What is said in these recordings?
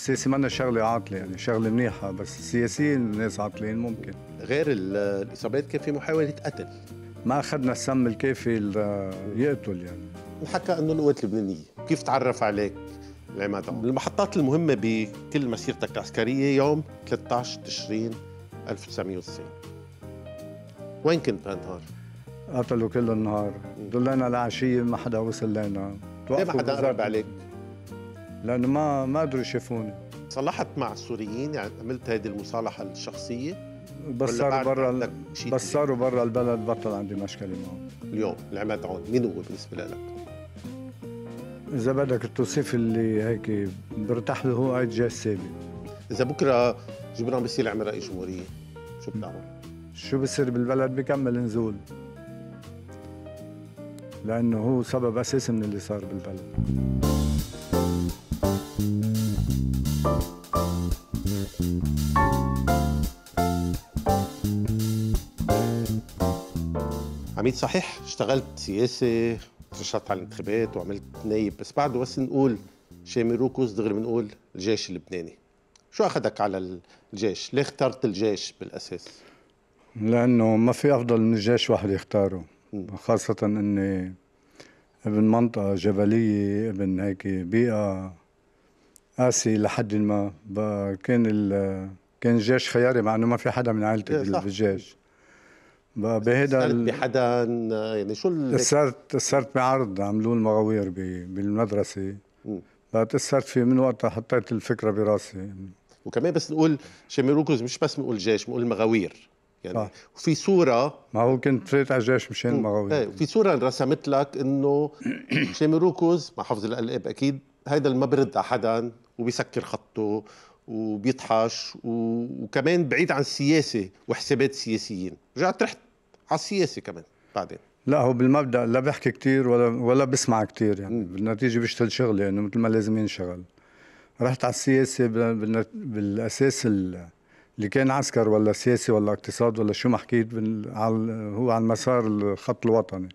السياسي مانا شغلة عاطلة يعني شغلة منيحة بس السياسيين ناس عاطلين ممكن غير الإصابات كان في محاولة قتل ما أخذنا السم الكافي يقتل يعني وحكى أنه القوات اللبنانية كيف تعرف عليك العماد المحطات المهمة بكل مسيرتك العسكرية يوم 13 تشرين 1990 وين كنت بهالنهار؟ قتلوا كل النهار ضلينا العشية ما حدا وصل لنا ليه ما حدا قرب عليك؟ لانه ما ما قدروا يشوفوني صلحت مع السوريين يعني عملت هذه المصالحه الشخصيه بس صاروا برا بس صاروا برا البلد بطل عندي مشكله معهم اليوم العماد عون مين هو بالنسبه لك؟ اذا بدك التوصيف اللي هيك برتاح له هو قاعد جاي السابق اذا بكره جبران بصير يعمل رئيس جمهوريه شو بتعمل؟ شو بصير بالبلد بكمل نزول لانه هو سبب اساسي من اللي صار بالبلد عميد صحيح اشتغلت سياسي ترشحت على الانتخابات وعملت نايب بس بعده بس نقول شامي روكوز دغري بنقول الجيش اللبناني شو اخذك على الجيش ليه اخترت الجيش بالاساس لانه ما في افضل من الجيش واحد يختاره م. خاصه اني ابن منطقه جبليه ابن هيك بيئه قاسي لحد ما كان كان الجيش خياري مع انه ما في حدا من عائلتي إيه، بالجيش بهيدا تأثرت بحدا يعني شو صرت صرت بعرض عملوه المغاوير بالمدرسة تأثرت فيه من وقتها حطيت الفكرة براسي وكمان بس نقول شمير روكوز مش بس نقول جيش نقول مغاوير يعني آه. وفي صورة ما هو كنت فات على الجيش مشان المغاوير ايه وفي صورة رسمت لك انه شمير روكوز مع حفظ القلب اكيد هيدا اللي ما برد على حدا وبيسكر خطه وبيطحش وكمان بعيد عن السياسه وحسابات سياسيين رجعت رحت على السياسه كمان بعدين لا هو بالمبدا لا بحكي كثير ولا ولا بسمع كثير يعني م. بالنتيجه بشتغل شغلي يعني مثل ما لازم ينشغل رحت على السياسه بالاساس اللي كان عسكر ولا سياسي ولا اقتصاد ولا شو ما حكيت هو على المسار الخط الوطني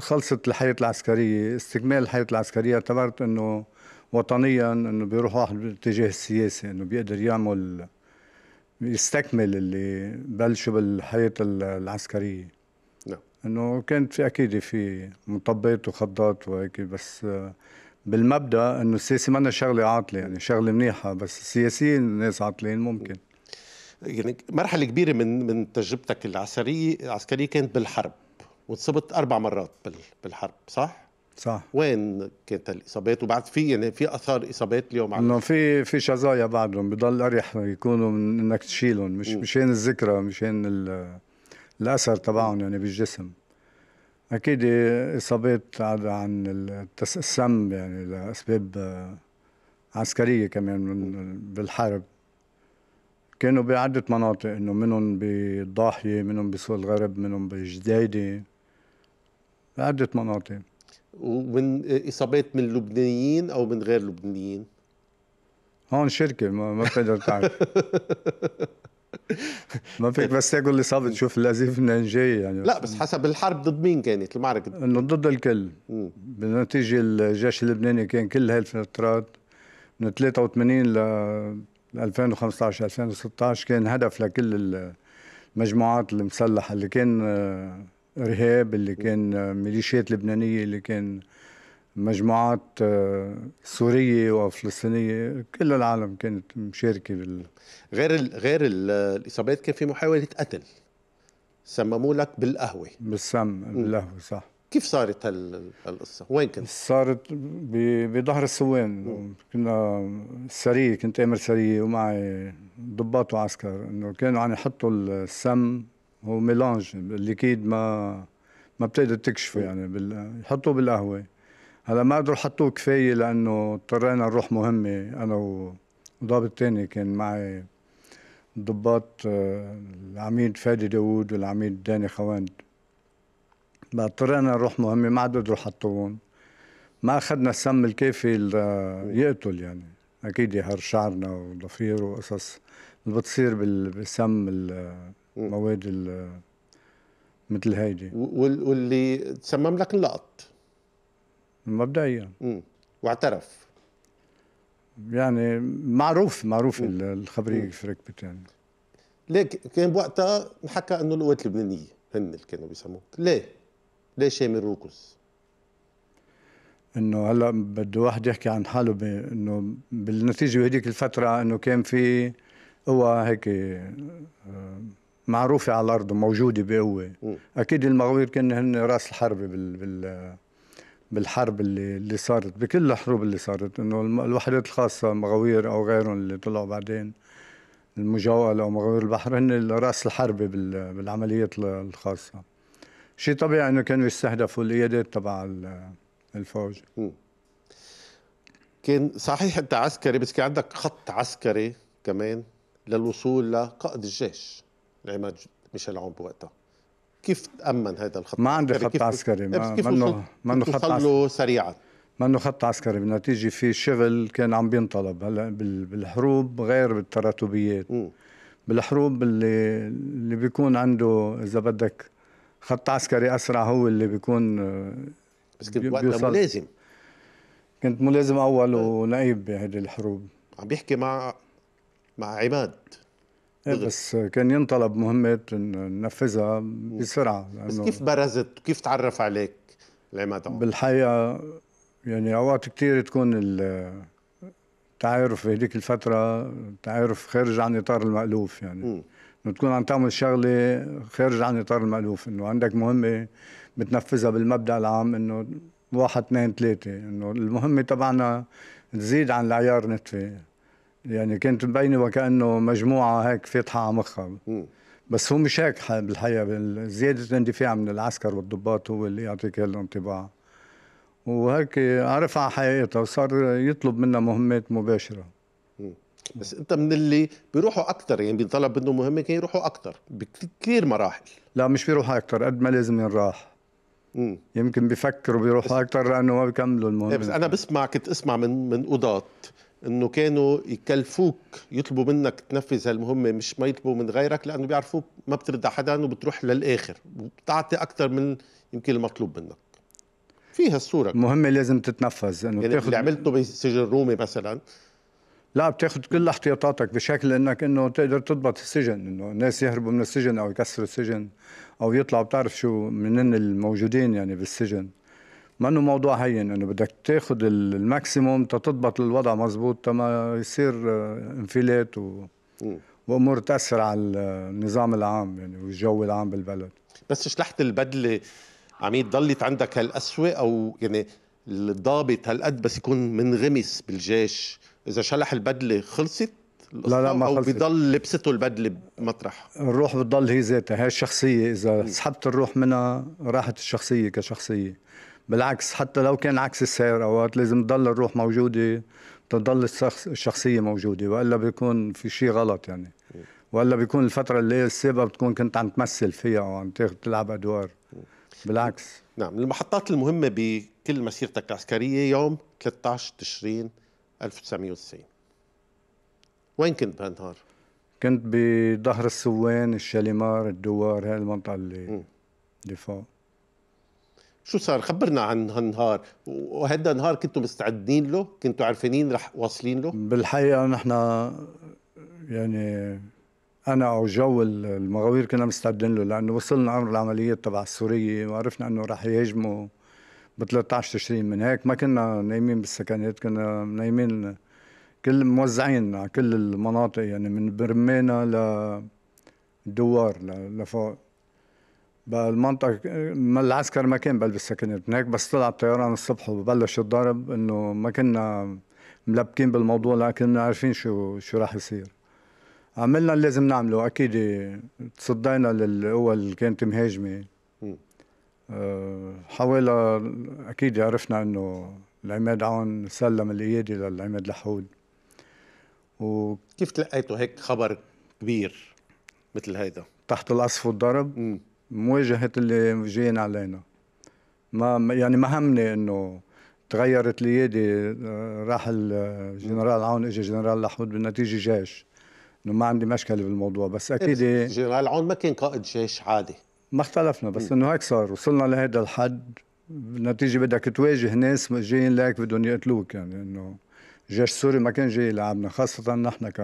خلصت الحياة العسكرية استكمال الحياة العسكرية اعتبرت انه وطنيا انه بيروح واحد باتجاه السياسه انه بيقدر يعمل يستكمل اللي بلشوا بالحياة العسكرية نعم انه كانت في اكيد في مطبات وخضات وهيك بس بالمبدا انه السياسي منا شغله عاطله يعني شغله منيحه بس السياسيين الناس عاطلين ممكن يعني مرحله كبيره من من تجربتك العسكريه العسكريه كانت بالحرب واتصبت اربع مرات بالحرب صح؟ صح وين كانت الاصابات وبعد في يعني في اثار اصابات اليوم انه في في شظايا بعدهم بضل اريح يكونوا من انك تشيلهم مش م. مشان الذكرى مشان الاثر تبعهم يعني بالجسم اكيد اصابات عن السم يعني لاسباب عسكريه كمان من بالحرب كانوا بعدة مناطق انه منهم بالضاحيه منهم بسوق الغرب منهم بجدايده بعدة مناطق ومن إصابات من لبنانيين أو من غير لبنانيين؟ هون شركة ما بتقدر تعرف ما فيك بس تاكل الاصابه تشوف الازيف منين جاي يعني لا بس حسب الحرب ضد مين كانت المعركه انه ضد الكل بالنتيجه الجيش اللبناني كان كل هالفترات من 83 ل 2015 2016 كان هدف لكل المجموعات المسلحه اللي كان آه، ارهاب اللي كان ميليشيات لبنانيه اللي كان مجموعات آه، سوريه وفلسطينيه كل العالم كانت مشاركه بال غير ال غير ال الاصابات كان في محاوله قتل سمموا لك بالقهوه بالسم بالقهوه صح كيف صارت هالقصة؟ وين كنت؟ صارت بظهر السوان كنا سرية كنت أمر سرية ومعي ضباط وعسكر إنه كانوا عم يحطوا السم هو ميلانج الليكيد ما ما بتقدر تكشفه يعني بال... يحطوه بالقهوه هلا ما قدروا حطوه كفايه لانه اضطرينا نروح مهمه انا وضابط تاني كان معي ضباط آه، العميد فادي داوود والعميد داني خواند بقى اضطرينا نروح مهمه ما عاد قدروا حطوهم ما اخذنا السم الكافي ليقتل يعني اكيد يهر شعرنا وضفير وقصص اللي بتصير بالسم مواد مثل هيدي واللي تسمم لك اللقط مبدئيا واعترف يعني معروف معروف الخبريه كيف ركبت يعني ليك كان بوقتها حكى انه القوات اللبنانيه هن اللي كانوا بيسموك ليه؟ ليه شامل روكوز؟ انه هلا بده واحد يحكي عن حاله انه بالنتيجه بهديك الفتره انه كان في قوى هيك آه، معروفة على الأرض وموجودة بقوة أكيد المغوير كانوا هن رأس الحرب بال... بال... بالحرب اللي اللي صارت بكل الحروب اللي صارت انه الوحدات الخاصه مغاوير او غيرهم اللي طلعوا بعدين المجاوله او مغاوير البحر هن راس الحرب بالعمليات الخاصه شيء طبيعي انه كانوا يستهدفوا القيادات تبع الفوج م. كان صحيح انت عسكري بس كان عندك خط عسكري كمان للوصول لقائد الجيش عماد ميشيل عون بوقتها كيف تامن هذا الخط ما عنده يعني خط عسكري ما يعني كيف منه منه خط عسكري سريعا منه خط عسكري بالنتيجه في شغل كان عم بينطلب هلا بالحروب غير بالتراتبيات م. بالحروب اللي اللي بيكون عنده اذا بدك خط عسكري اسرع هو اللي بيكون آه، بس كنت وقتها ملازم كنت ملازم اول ونائب بهذه الحروب عم بيحكي مع مع عماد إيه، بس كان ينطلب مهمة ننفذها بسرعة بس كيف برزت كيف تعرف عليك العماد بالحقيقة يعني أوقات كثير تكون التعارف هذيك الفترة تعارف خارج عن إطار المألوف يعني إنه تكون عم تعمل شغلة خارج عن إطار المألوف إنه عندك مهمة بتنفذها بالمبدأ العام إنه واحد اثنين ثلاثة إنه المهمة تبعنا تزيد عن العيار نتفة يعني كانت مبينه وكانه مجموعه هيك فاتحه على مخها بس هو مش هيك بالحقيقه زياده الاندفاع من العسكر والضباط هو اللي يعطيك هالانطباع وهيك عرف على حقيقتها وصار يطلب منا مهمات مباشره بس انت من اللي بيروحوا اكثر يعني بينطلب منهم مهمه كان يروحوا اكثر بكثير مراحل لا مش بيروحوا اكثر قد ما لازم ينراح مم. يمكن بيفكروا بيروحوا اكثر لانه ما بيكملوا المهمه إيه، بس انا بسمع كنت اسمع من من قضاة انه كانوا يكلفوك يطلبوا منك تنفذ هالمهمه مش ما يطلبوا من غيرك لانه بيعرفوك ما على حدا وبتروح للاخر وبتعطي اكثر من يمكن المطلوب منك فيها الصوره المهمه لازم تتنفذ انه يعني بتاخد... اللي عملته بالسجن الرومي مثلا لا بتاخذ كل احتياطاتك بشكل انك انه تقدر تضبط السجن انه الناس يهربوا من السجن او يكسروا السجن او يطلعوا بتعرف شو منن الموجودين يعني بالسجن ما انه موضوع هين انه بدك تاخذ الماكسيموم تتضبط الوضع مزبوط تما يصير آه، انفلات و... وامور تاثر على النظام العام يعني والجو العام بالبلد بس شلحت البدله عميد ضلت عندك هالقسوه او يعني الضابط هالقد بس يكون منغمس بالجيش اذا شلح البدله خلصت لا لا ما او خلصت. بضل لبسته البدله بمطرح الروح بتضل هي ذاتها هي الشخصيه اذا سحبت الروح منها راحت الشخصيه كشخصيه بالعكس حتى لو كان عكس السير اوقات لازم تضل الروح موجوده تضل الشخص الشخصيه موجوده والا بيكون في شيء غلط يعني والا بيكون الفتره اللي هي السابقه بتكون كنت عم تمثل فيها او عم تاخذ تلعب ادوار بالعكس نعم المحطات المهمه بكل مسيرتك العسكريه يوم 13 تشرين 1990 وين كنت بهالنهار؟ كنت بظهر السوان الشاليمار الدوار هاي المنطقه اللي م. اللي فوق شو صار خبرنا عن هالنهار وهذا النهار كنتوا مستعدين له كنتوا عارفين رح واصلين له بالحقيقه نحن يعني انا وجو المغاوير كنا مستعدين له لانه وصلنا امر العمليات تبع السوريه وعرفنا انه رح يهاجموا ب 13 تشرين من هيك ما كنا نايمين بالسكنات كنا نايمين كل موزعين على كل المناطق يعني من برمانه للدوار لفوق بالمنطقة ما العسكر ما كان بلبس سكنات من هيك بس طلع الطيران الصبح وبلش الضرب انه ما كنا ملبكين بالموضوع لكن كنا عارفين شو شو راح يصير عملنا اللي لازم نعمله اكيد تصدينا للقوى اللي كانت مهاجمه أه حوالي اكيد عرفنا انه العماد عون سلم الايادي للعماد لحول و كيف تلقيتوا هيك خبر كبير مثل هيدا تحت القصف والضرب مواجهه اللي جايين علينا ما يعني ما همني انه تغيرت ليدي آه، راح الجنرال عون اجى جنرال لحود بالنتيجه جيش انه ما عندي مشكله بالموضوع إيه، بس اكيد جنرال عون ما كان قائد جيش عادي ما اختلفنا بس انه هيك صار وصلنا لهذا الحد بالنتيجه بدك تواجه ناس جايين لك بدهم يقتلوك يعني انه الجيش السوري ما كان جاي يلعبنا خاصه نحن ك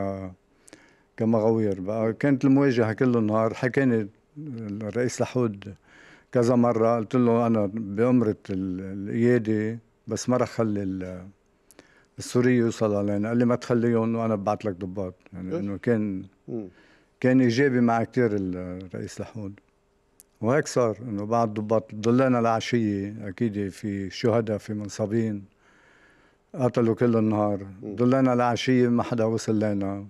كمغاوير بقى كانت المواجهه كل النهار حكينا الرئيس لحود كذا مره قلت له انا بامره القياده بس ما رح خلي السوري يوصل علينا قال لي ما تخليهم وانا ببعث لك ضباط يعني انه كان كان ايجابي مع كثير الرئيس لحود وهيك صار انه بعد ضباط ضلينا العشيه اكيد في شهداء في منصابين قتلوا كل النهار ضلينا العشيه ما حدا وصل لنا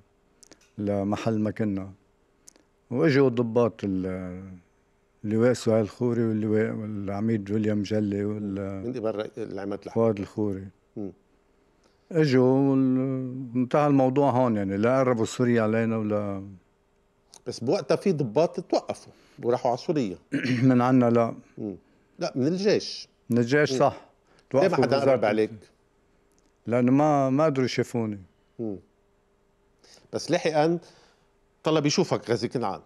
لمحل ما كنا واجوا الضباط اللواء سهيل الخوري واللواء والعميد ويليام جلي وال من برا العماد فؤاد الخوري اجوا انتهى الموضوع هون يعني لا قربوا سوريا علينا ولا بس بوقتها في ضباط توقفوا وراحوا على سوريا من عنا لا لا من الجيش من الجيش مم. صح ليه ما حدا قرب عليك؟ لانه ما ما قدروا يشوفوني بس لحقا طلب يشوفك غازي كنعان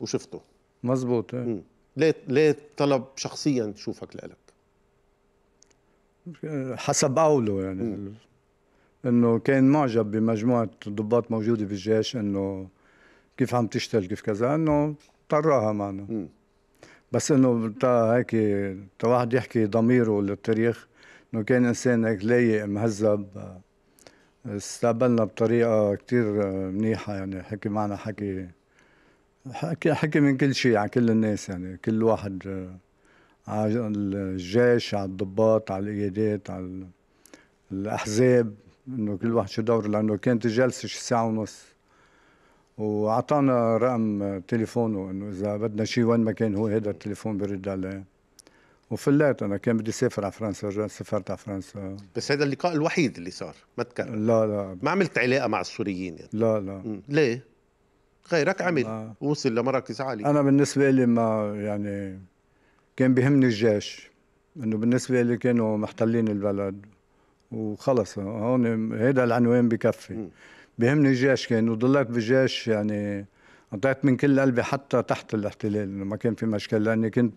وشفته مزبوط إيه. مم. ليه ليه طلب شخصيا يشوفك لإلك؟ حسب قوله يعني مم. انه كان معجب بمجموعه ضباط موجوده بالجيش انه كيف عم تشتغل كيف كذا انه طراها معنا مم. بس انه تا هيك تا واحد يحكي ضميره للتاريخ انه كان انسان هيك لايق مهذب استقبلنا بطريقه كتير منيحه يعني حكي معنا حكي حكي, حكي من كل شيء على كل الناس يعني كل واحد آه، على الجيش على الضباط على القيادات على الاحزاب انه كل واحد شو دوره لانه كانت الجلسه شي ساعه ونص واعطانا رقم تليفونه انه اذا بدنا شيء وين ما كان هو هذا التليفون برد عليه وفليت انا كان بدي اسافر على فرنسا رجعت سافرت على فرنسا بس هذا اللقاء الوحيد اللي صار ما تكرر لا لا ما عملت علاقه مع السوريين يعني. لا لا م. ليه؟ غيرك عمل آه. وصل لمراكز عاليه انا بالنسبه لي ما يعني كان بيهمني الجيش انه بالنسبه لي كانوا محتلين البلد وخلص هون هيدا العنوان بكفي بيهمني الجيش كان وضليت بالجيش يعني اعطيت من كل قلبي حتى تحت الاحتلال انه ما كان في مشكل لاني كنت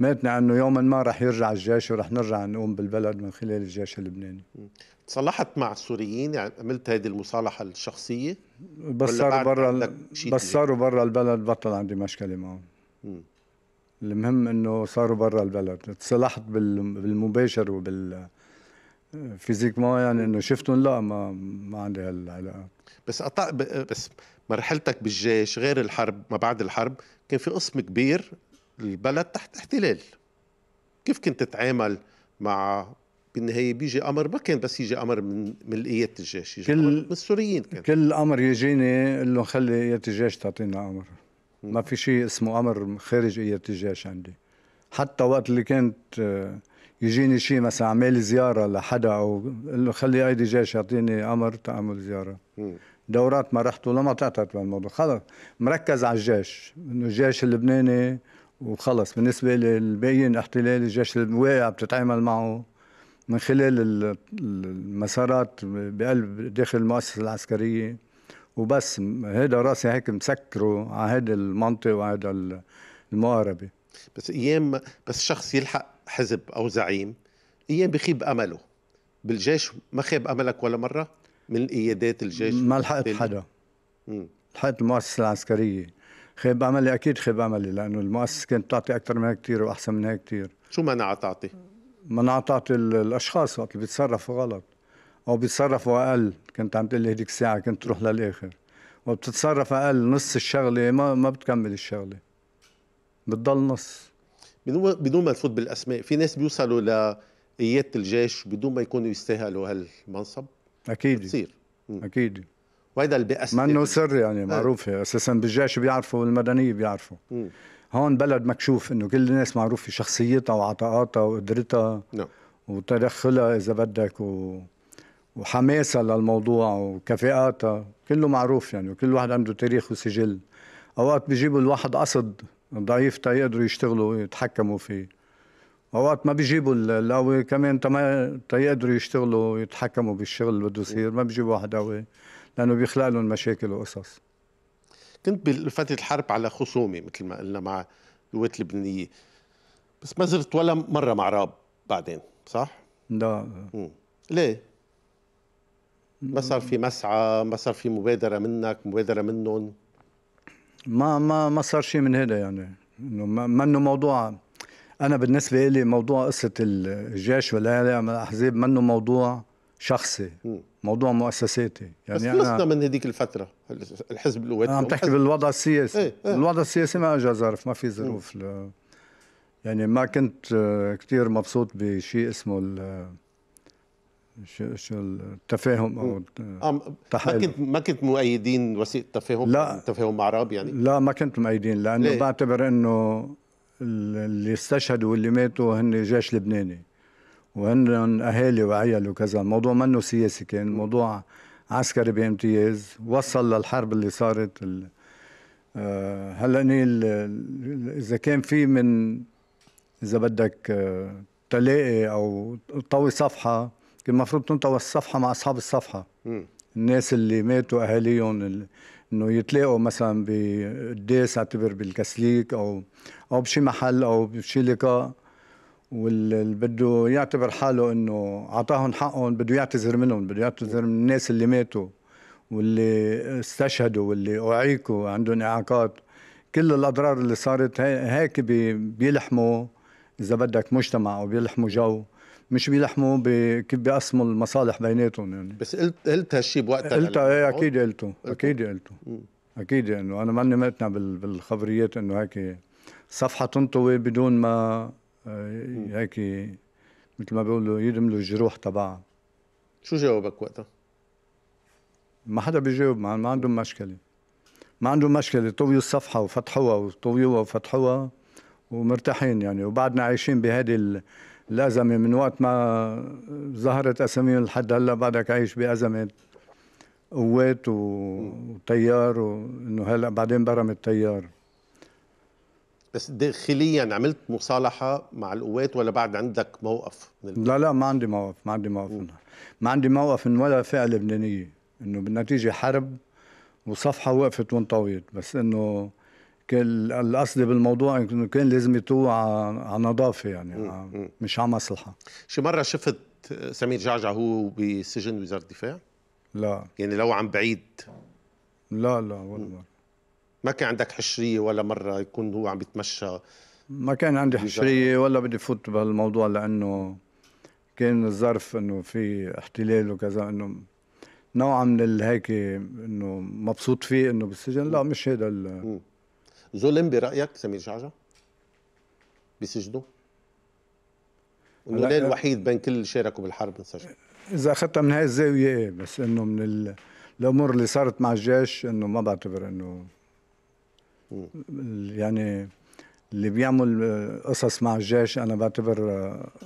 مقتنع انه يوما ما رح يرجع الجيش ورح نرجع نقوم بالبلد من خلال الجيش اللبناني تصالحت مع السوريين يعني عملت هذه المصالحه الشخصيه بس صاروا برا بس صاروا برا البلد بطل عندي مشكله معهم المهم انه صاروا برا البلد تصالحت بالمباشر وبال فيزيك ما يعني انه شفتهم لا ما ما عندي هالعلاقات بس قطع بس مرحلتك بالجيش غير الحرب ما بعد الحرب كان في قسم كبير البلد تحت احتلال كيف كنت تتعامل مع بالنهايه بيجي امر ما كان بس يجي امر من من قياده الجيش يجي كل أمر من السوريين كان كل امر يجيني اقول لهم خلي قياده الجيش تعطينا امر ما في شيء اسمه امر خارج قياده الجيش عندي حتى وقت اللي كانت آه، يجيني شيء مثلا اعمل زياره لحدا او اقول له خلي ايدي جيش يعطيني امر تعمل زياره م. دورات ما رحت ولا ما طلعت بالموضوع خلص مركز على الجيش انه الجيش اللبناني وخلص بالنسبه للباقيين احتلال الجيش الواقع بتتعامل معه من خلال المسارات بقلب داخل المؤسسه العسكريه وبس هيدا راسي هيك مسكره على هيدا المنطق وهيدا المقاربه بس ايام بس شخص يلحق حزب او زعيم ايام بخيب امله بالجيش ما خاب املك ولا مره من قيادات الجيش ما لحقت حدا لحقت المؤسسه العسكريه خيب املي اكيد خيب املي لانه المؤسسه كانت تعطي اكثر من هيك كثير واحسن من هيك كثير شو منع تعطي؟ منع تعطي الاشخاص وقت اللي بيتصرفوا غلط او بيتصرفوا اقل كنت عم تقول لي هذيك الساعه كنت تروح للاخر وبتتصرف اقل نص الشغله ما ما بتكمل الشغله بتضل نص بدون بدون ما نفوت بالاسماء في ناس بيوصلوا لقياده الجيش بدون ما يكونوا يستاهلوا هالمنصب اكيد بتصير اكيد وهيدا اللي بيأثر ما انه سر يعني آه. معروفه اساسا بالجيش بيعرفوا والمدنية بيعرفوا مم. هون بلد مكشوف انه كل الناس معروفه شخصيتها وعطاءاتها وقدرتها نعم وتدخلها اذا بدك و... وحماسها للموضوع وكفاءاتها كله معروف يعني وكل واحد عنده تاريخ وسجل اوقات بيجيبوا الواحد قصد ضعيف تا يقدروا يشتغلوا ويتحكموا فيه اوقات ما بيجيبوا القوي كمان تما تيقدروا يشتغلوا يتحكموا بالشغل اللي بده يصير ما بيجيبوا واحد قوي لانه بيخلق لهم مشاكل وقصص كنت بفتره الحرب على خصومة مثل ما قلنا مع القوات اللبنانية بس ما زرت ولا مرة مع راب بعدين صح؟ لا ليه؟ ما صار في مسعى ما صار في مبادرة منك مبادرة منهم ما ما ما صار شيء من هذا يعني انه منه موضوع انا بالنسبه لي موضوع قصه الجيش والهيئه من الاحزاب منه موضوع شخصي موضوع مؤسساتي يعني بس خلصنا من هذيك الفتره الحزب الوطني عم تحكي بالوضع السياسي ايه ايه. الوضع السياسي ما اجى ظرف ما في ظروف ل... يعني ما كنت آه، كثير مبسوط بشيء اسمه ال... شو شو التفاهم او التحالف ما كنت ما كنت مؤيدين وسيله تفاهم لا تفاهم راب يعني لا ما كنت مؤيدين لانه بعتبر انه اللي استشهدوا واللي ماتوا هن جيش لبناني وهن اهالي وعيال وكذا الموضوع منه سياسي كان موضوع عسكري بامتياز وصل للحرب اللي صارت ال... آه هلا نيل اذا كان في من اذا بدك آه، تلاقي او طوي صفحه كان المفروض تنطوى الصفحه مع اصحاب الصفحه الناس اللي ماتوا اهاليهم انه يتلاقوا مثلا بقداس اعتبر بالكسليك او او بشي محل او بشي لقاء واللي بده يعتبر حاله انه اعطاهم حقهم بده يعتذر منهم بده يعتذر من الناس اللي ماتوا واللي استشهدوا واللي اعيقوا عندهم اعاقات كل الاضرار اللي صارت هيك بيلحموا اذا بدك مجتمع او بيلحموا جو مش بيلحموا كيف بيقسموا المصالح بيناتهم يعني بس قلت قلت هالشيء بوقتها قلتها ايه اكيد قلته اكيد قلته اكيد انه يعني انا ماني مقتنع بالخبريات انه هيك صفحه تنطوي بدون ما آه، هيك مثل ما بيقولوا يدملوا الجروح تبعها شو جاوبك وقتها؟ ما حدا بيجاوب ما, ما عندهم مشكله ما عندهم مشكله طويوا الصفحه وفتحوها وطويوها وفتحوها ومرتاحين يعني وبعدنا عايشين بهذه الازمه من وقت ما ظهرت اساميهم لحد هلا بعدك عايش بازمه قوات وتيار وانه هلا بعدين برم التيار بس داخليا عملت مصالحه مع القوات ولا بعد عندك موقف لا لا ما عندي موقف ما عندي موقف منها. ما عندي موقف من ولا فئه لبنانيه انه بالنتيجه حرب وصفحه وقفت وانطويت بس انه كان القصد بالموضوع انه كان لازم يتوع على نظافه يعني مم. مش على مصلحه شي مره شفت سمير جعجع هو بسجن وزاره الدفاع؟ لا يعني لو عم بعيد لا لا ولا مره ما كان عندك حشريه ولا مره يكون هو عم بيتمشى ما كان عندي حشريه ولا بدي فوت بهالموضوع لانه كان الظرف انه في احتلال وكذا انه نوعا من الهيك انه مبسوط فيه انه بالسجن لا مش هذا ال ظلم برايك سمير جعجع؟ بسجنه؟ انه ليه الوحيد بين كل اللي شاركوا بالحرب انسجن؟ اذا اخذتها من هاي الزاويه إيه، بس انه من الامور اللي صارت مع الجيش انه ما بعتبر انه يعني اللي بيعمل قصص مع الجيش انا بعتبر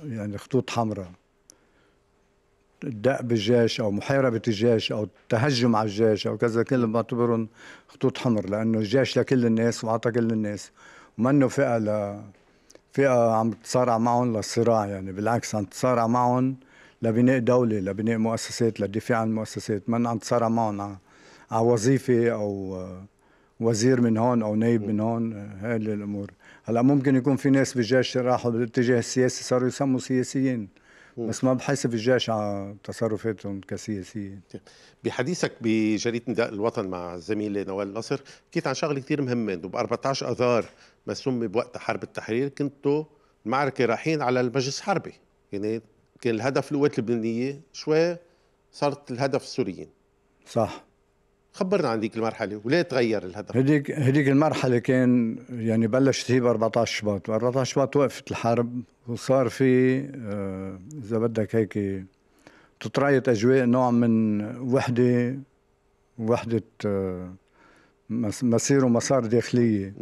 يعني خطوط حمراء الدق بالجيش او محاربه الجيش او التهجم على الجيش او كذا كلهم بعتبرهم خطوط حمر لانه الجيش لكل الناس وعطى كل الناس ومنه فئه ل فئه عم تصارع معهم للصراع يعني بالعكس عم تصارع معهم لبناء دوله لبناء مؤسسات للدفاع عن المؤسسات ما عم تصارع معهم على وظيفه او وزير من هون او نايب من هون هذه الامور هلا ممكن يكون في ناس بالجيش راحوا بالاتجاه السياسي صاروا يسموا سياسيين بس ما بحاسب الجيش على تصرفاتهم كسياسيين طيب، بحديثك بجريده نداء الوطن مع زميلي نوال نصر حكيت عن شغله كثير مهمه انه ب 14 اذار ما سمي بوقت حرب التحرير كنتوا المعركه رايحين على المجلس الحربي يعني كان الهدف القوات اللبنانيه شوي صارت الهدف السوريين صح خبرنا عن ذيك المرحله وليه تغير الهدف هديك هديك المرحله كان يعني بلشت هي ب 14 شباط 14 شباط وقفت الحرب وصار في آه، اذا بدك هيك تتريط اجواء نوع من وحده وحده آه، مسير ومسار داخليه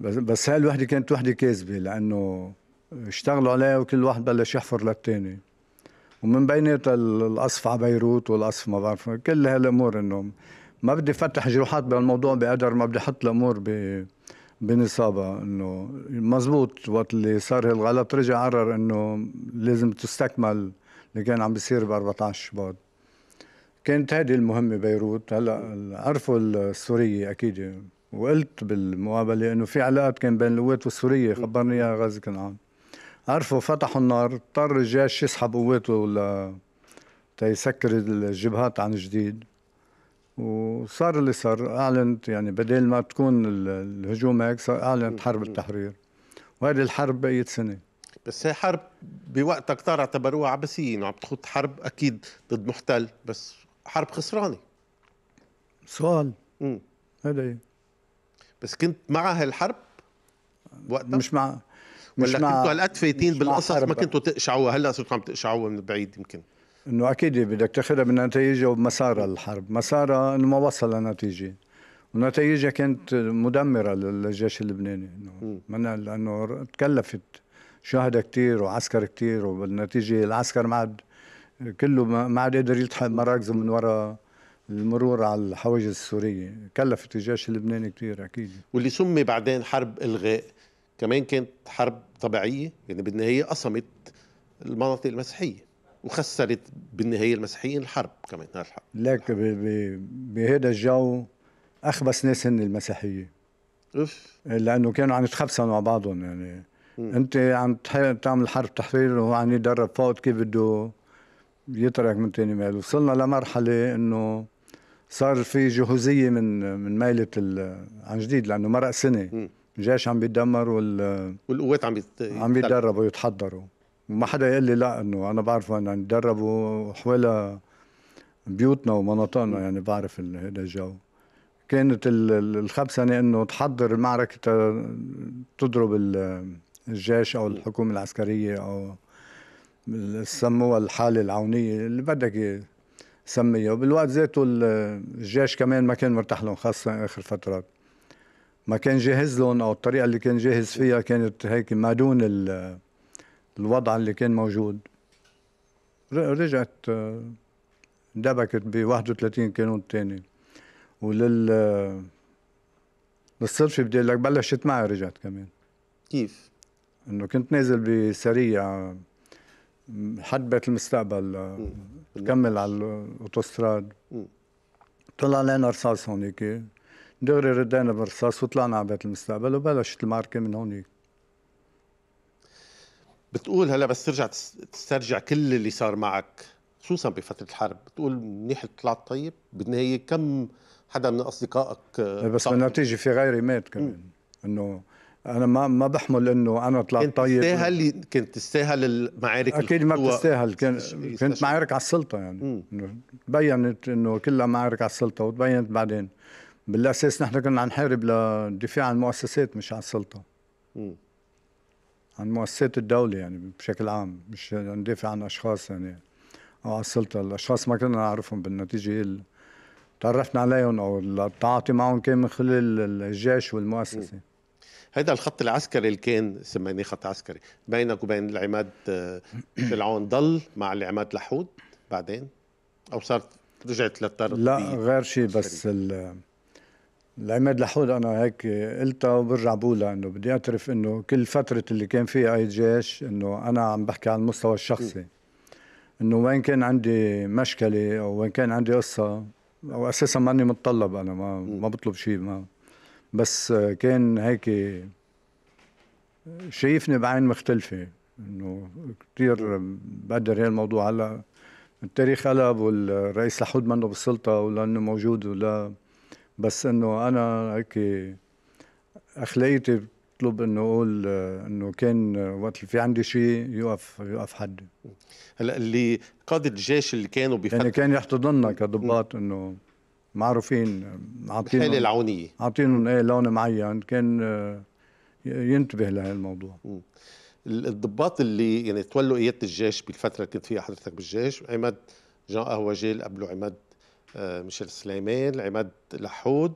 بس هاي الوحده كانت وحده كاذبه لانه اشتغلوا عليها وكل واحد بلش يحفر للثاني ومن بيناتها القصف على بيروت والقصف ما بعرف كل هالامور انه ما بدي فتح جروحات بهالموضوع بقدر ما بدي احط الامور ب بنصابها انه مزبوط وقت اللي صار هالغلط رجع قرر انه لازم تستكمل اللي كان عم بيصير ب 14 شباط كانت هذه المهمه بيروت هلا عرفوا السوريه اكيد وقلت بالمقابله انه في علاقات كان بين القوات والسوريه خبرني اياها غازي كنعان عرفوا فتحوا النار اضطر الجيش يسحب قواته ل تيسكر الجبهات عن جديد وصار اللي صار اعلنت يعني بدل ما تكون الهجوم هيك صار اعلنت حرب التحرير وهذه الحرب بقيت سنه بس هي حرب بوقتها اكثر اعتبروها عبثيين وعم تخوض حرب اكيد ضد محتل بس حرب خسرانه سؤال هذا بس كنت مع هالحرب وقتها مش مع ما كنتوا هالقد فايتين بالقصص ما كنتوا تقشعوها هلا صرتوا عم تقشعوها من بعيد يمكن انه اكيد بدك تاخذها من نتائجها ومسار الحرب، مسارها انه ما وصل لنتيجه ونتائجها كانت مدمره للجيش اللبناني انه لانه تكلفت شهداء كثير وعسكر كثير وبالنتيجه العسكر ما عاد كله ما عاد قدر يلتحق مراكزه من وراء المرور على الحواجز السوريه، كلفت الجيش اللبناني كثير اكيد واللي سمي بعدين حرب الغاء كمان كانت حرب طبيعيه يعني بالنهايه قصمت المناطق المسيحيه وخسرت بالنهايه المسيحيين الحرب كمان الحرب لك بهذا الجو اخبث ناس هن المسيحيه اوف لانه كانوا عم يتخبسوا مع بعضهم يعني م. انت عم تعمل حرب تحرير وهو عم يدرب فوت كيف بده يترك من تاني ميل وصلنا لمرحله انه صار في جهوزيه من من ميله عن جديد لانه مرق سنه م. الجيش عم بيتدمر وال والقوات عم بيت... عم بيتدربوا يتحضروا وما حدا يقول لي لا انه انا بعرف وين عم يتدربوا حوالي بيوتنا ومناطقنا يعني بعرف هذا الجو كانت الخبسنه انه تحضر المعركه تضرب الجيش او الحكومه العسكريه او سموها الحاله العونيه اللي بدك سميها وبالوقت ذاته الجيش كمان ما كان مرتاح لهم خاصه اخر فترات ما كان جاهز لهم او الطريقه اللي كان جاهز فيها كانت هيك ما دون الوضع اللي كان موجود رجعت آه، دبكت ب 31 كانون الثاني ولل بالصدفة آه، بدي لك بلشت معي رجعت كمان كيف؟ انه كنت نازل بسريع آه، حد بيت المستقبل كمل على الاوتوستراد طلع لنا رصاص هونيك دغري ردينا بالرصاص وطلعنا على بيت المستقبل وبلشت المعركه من هونيك بتقول هلا بس ترجع تسترجع كل اللي صار معك خصوصا بفتره الحرب بتقول منيح طلعت طيب بالنهايه كم حدا من اصدقائك آه، إيه، بس بالنتيجه في غيري مات كمان انه انا ما ما بحمل انه انا طلعت كنت طيب تستاهل كنت تستاهل المعارك اكيد ما بتستاهل كان كنت معارك على السلطه يعني بينت انه كلها معارك على السلطه وتبينت بعدين بالاساس نحن كنا عم نحارب للدفاع عن المؤسسات مش عن السلطه عن مؤسسات الدوله يعني بشكل عام مش ندافع عن اشخاص يعني او عن السلطه الاشخاص ما كنا نعرفهم بالنتيجه تعرفنا عليهم او التعاطي معهم كان من خلال الجيش والمؤسسه م. هذا الخط العسكري اللي كان سميناه خط عسكري بينك وبين العماد شلعون آه، ضل مع العماد لحود بعدين او صارت رجعت للطرف لا غير شيء بس ال العماد لحود انا هيك قلتها وبرجع بقولها انه بدي اعترف انه كل فتره اللي كان فيها اي جيش انه انا عم بحكي على المستوى الشخصي انه وين كان عندي مشكله او وين كان عندي قصه او اساسا ماني متطلب انا ما ما بطلب شيء ما بس كان هيك شايفني بعين مختلفه انه كثير بقدر هالموضوع هلا التاريخ قلب والرئيس لحود منه بالسلطه ولا انه موجود ولا بس انه انا هيك اخلاقيتي بطلب انه اقول انه كان وقت في عندي شيء يوقف يوقف حد هلا اللي قاده الجيش اللي كانوا بفترة يعني كان يحتضننا كضباط انه معروفين عاطينهم الحاله العونيه عاطينهم ايه لون معين كان آه، ينتبه لهالموضوع الضباط اللي يعني تولوا قياده الجيش بالفتره اللي كنت فيها حضرتك بالجيش عماد جان قهوجيل قبله عماد آه، ميشيل سليمان عماد لحود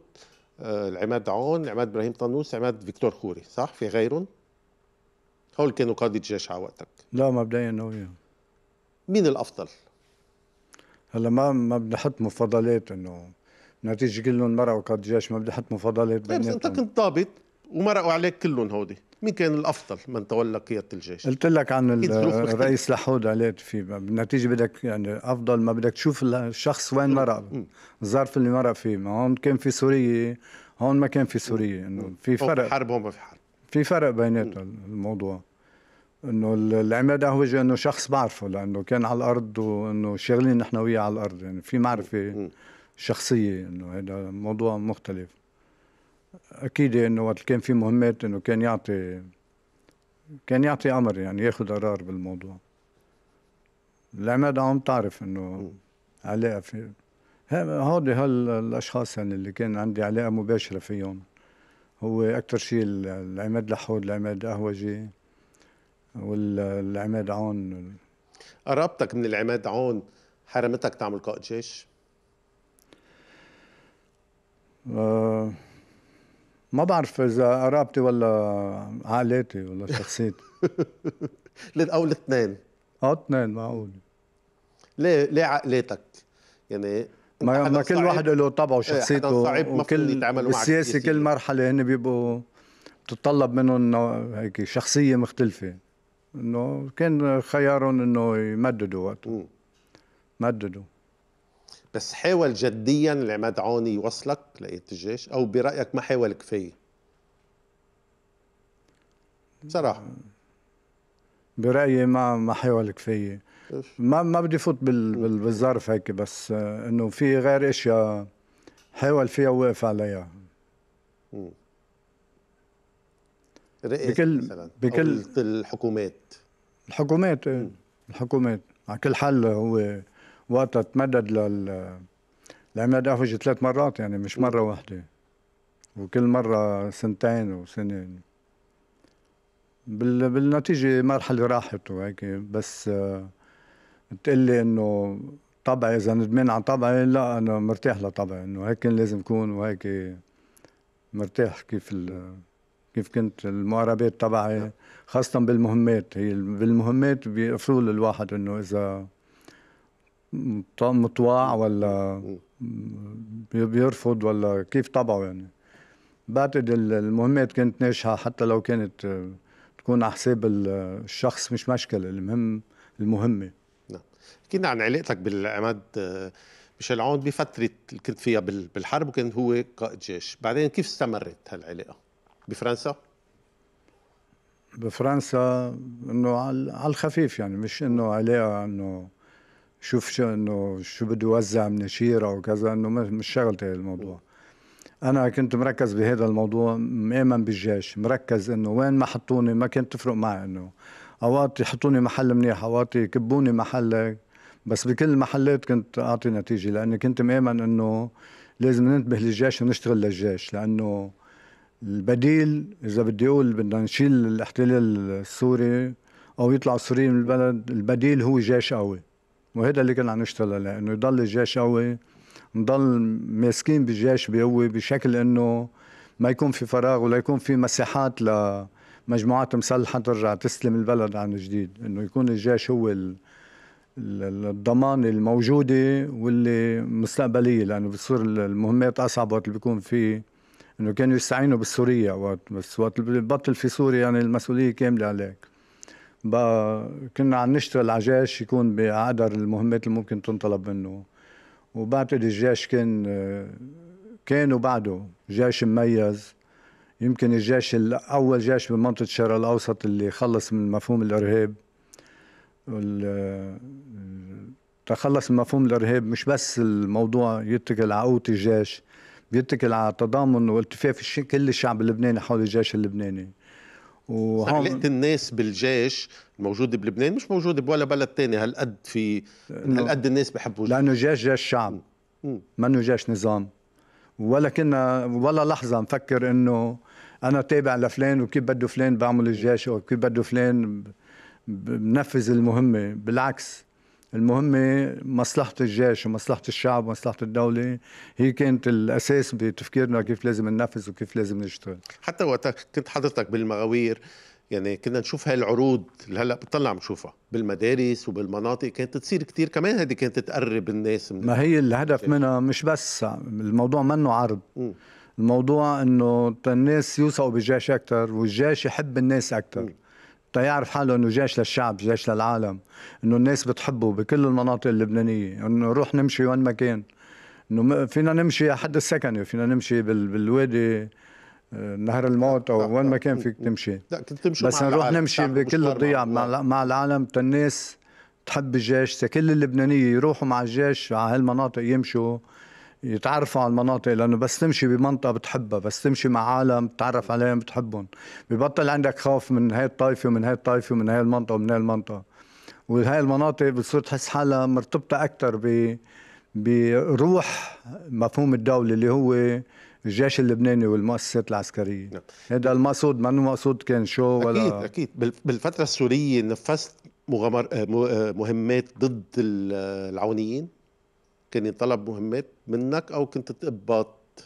العماد آه، عون العماد ابراهيم طنوس العماد فيكتور خوري صح في غيرهم هول كانوا قادة جيش على وقتك لا مبدئيا هو مين الافضل هلا ما ما بدي احط مفضلات انه نتيجه كلهم مرقوا قاد جيش ما بدي احط مفضلات إيه، بس انت كنت ضابط ومرقوا عليك كلهم هودي مين كان الافضل من تولى قياده الجيش قلت لك عن الرئيس لحود عليه في بالنتيجه بدك يعني افضل ما بدك تشوف الشخص وين مرق الظرف اللي مرق فيه ما هون كان في سوريه هون ما كان في سوريه انه في فرق حرب هون ما في حرب في فرق بيناتهم الموضوع انه العماد قهوجي انه شخص بعرفه لانه كان على الارض وانه شغلين نحن وياه على الارض يعني في معرفه شخصيه انه هذا موضوع مختلف اكيد انه وقت كان في مهمات انه كان يعطي كان يعطي امر يعني ياخذ قرار بالموضوع العماد عم تعرف انه علاقه في هودي هالاشخاص يعني اللي كان عندي علاقه مباشره فيهم هو اكثر شيء العماد لحود العماد قهوجي والعماد عون قرابتك من العماد عون حرمتك تعمل قائد جيش؟ أه ما بعرف اذا قرابتي ولا عائلتي ولا شخصيتي او الاثنين اه اثنين معقول ليه ليه عقليتك يعني ما, ما كل واحد له طبعه وشخصيته صعب وكل السياسي كل مرحله هن بيبقوا بتتطلب منهم انه هيك شخصيه مختلفه انه كان خيارهم انه يمددوا وقته مددوا بس حاول جديا العماد عوني يوصلك لقيت الجيش او برايك ما حاول كفايه بصراحه برايي ما ما حاول كفايه ما ما بدي فوت بال بالظرف هيك بس انه في غير اشياء حاول فيها ووقف عليها بكل مثلا بكل الحكومات الحكومات ايه الحكومات على كل حال هو وقتها تمدد لل لعماد قفج ثلاث مرات يعني مش مره واحده وكل مره سنتين وسنه بال... بالنتيجه مرحله راحت وهيك بس بتقول آه، لي انه طبعي اذا ندمان عن طبعي لا انا مرتاح لطبعي انه هيك كان لازم كون وهيك مرتاح كيف ال... كيف كنت المقاربات تبعي خاصه بالمهمات هي بالمهمات بيقفلوا الواحد انه اذا مطواع ولا بيرفض ولا كيف طبعه يعني بعتقد المهمات كانت ناجحه حتى لو كانت آه، تكون على حساب الشخص مش مشكله المهم المهمه نعم كنا عن علاقتك بالعماد آه، ميشيل عون بفتره كنت فيها بالحرب وكان هو قائد جيش بعدين كيف استمرت هالعلاقه بفرنسا بفرنسا انه على الخفيف يعني مش انه علاقه انه شوف شو انه شو بده يوزع من او كذا انه مش شغلتي الموضوع انا كنت مركز بهذا الموضوع مامن بالجيش مركز انه وين ما حطوني ما كانت تفرق معي انه اوقات يحطوني محل منيح اوقات يكبوني محل بس بكل المحلات كنت اعطي نتيجه لاني كنت مامن انه لازم ننتبه للجيش ونشتغل للجيش لانه البديل اذا بدي اقول بدنا نشيل الاحتلال السوري او يطلع السوريين من البلد البديل هو جيش قوي وهذا اللي كنا عم نشتغل لانه يضل الجيش قوي نضل ماسكين بالجيش بقوه بشكل انه ما يكون في فراغ ولا يكون في مساحات لمجموعات مسلحه ترجع تسلم البلد عن جديد انه يكون الجيش هو ال... الضمان الموجودة واللي مستقبلية لأنه بتصير المهمات أصعب وقت اللي بيكون في إنه كانوا يستعينوا بالسورية وقت بس وقت بطل في سوريا يعني المسؤولية كاملة عليك بقى كنا عم نشتغل على جيش يكون بقدر المهمات اللي ممكن تنطلب منه وبعتقد الجيش كان كان وبعده جيش مميز يمكن الجيش الأول جيش بمنطقة الشرق الأوسط اللي خلص من مفهوم الإرهاب تخلص من مفهوم الإرهاب مش بس الموضوع يتكل على قوة الجيش بيتكل على تضامن والتفاف كل الشعب اللبناني حول الجيش اللبناني وهون علاقة الناس بالجيش الموجودة بلبنان مش موجودة بولا بلد تاني هالقد في هالقد الناس بحبوا لأنه جيش جيش شعب منه جيش نظام ولا كنا ولا لحظة نفكر إنه أنا تابع لفلان وكيف بده فلان بعمل الجيش وكيف بده فلان بنفذ المهمة بالعكس المهمة مصلحة الجيش ومصلحة الشعب ومصلحة الدولة هي كانت الأساس بتفكيرنا كيف لازم ننفذ وكيف لازم نشتغل حتى وقت كنت حضرتك بالمغاوير يعني كنا نشوف هاي العروض اللي هلا بتطلع نشوفها بالمدارس وبالمناطق كانت تصير كثير كمان هذه كانت تقرب الناس من ما هي الهدف منها مش بس الموضوع منه عرض م. الموضوع انه الناس يوثقوا بالجيش اكثر والجيش يحب الناس اكثر م. يعرف حاله انه جيش للشعب جيش للعالم انه الناس بتحبه بكل المناطق اللبنانيه انه نروح نمشي وين ما كان انه فينا نمشي حد السكنه فينا نمشي بالوادي آه، نهر الموت او وين ما كان فيك تمشي لا كنت تمشي بس نروح نمشي بكل الضياع مع, مع العالم الناس تحب الجيش كل اللبنانيه يروحوا مع الجيش على هالمناطق يمشوا يتعرفوا على المناطق لانه بس تمشي بمنطقه بتحبها بس تمشي مع عالم بتتعرف عليهم بتحبهم ببطل عندك خوف من هاي الطائفه ومن هاي الطائفه ومن هاي المنطقه ومن هاي المنطقه وهاي المناطق بتصير تحس حالها مرتبطه اكثر ب بروح مفهوم الدوله اللي هو الجيش اللبناني والمؤسسات العسكريه نعم. هذا المقصود ما المقصود كان شو ولا اكيد اكيد بالفتره السوريه نفذت مغامر مهمات ضد العونيين كان يطلب مهمات منك او كنت تقبط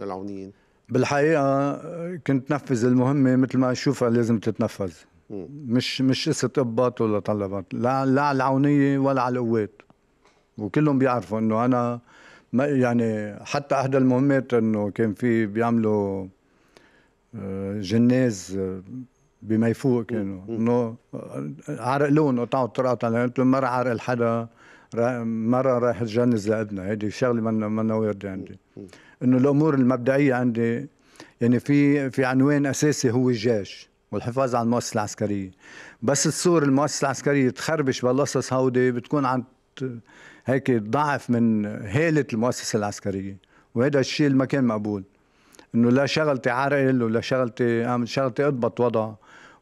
للعونيين؟ بالحقيقه كنت نفذ المهمه مثل ما اشوفها لازم تتنفذ مش مش قصه اباط ولا طلبات لا لا على العونيه ولا على القوات وكلهم بيعرفوا انه انا ما يعني حتى احدى المهمات انه كان في بيعملوا آه، جناز آه، بما يفوق كانوا انه عرق لون قطعوا الطرقات قلت لهم ما رح عرق حدا مرة رايح تجنز لابنها هيدي شغلة منا منا ورد عندي إنه الأمور المبدئية عندي يعني في في عنوان أساسي هو الجيش والحفاظ على المؤسسة العسكرية بس تصور المؤسسة العسكرية تخربش بالقصص هودي بتكون عم هيك ضعف من هالة المؤسسة العسكرية وهذا الشيء اللي ما كان مقبول انه لا شغلتي عرقل ولا شغلتي اعمل شغلتي اضبط وضع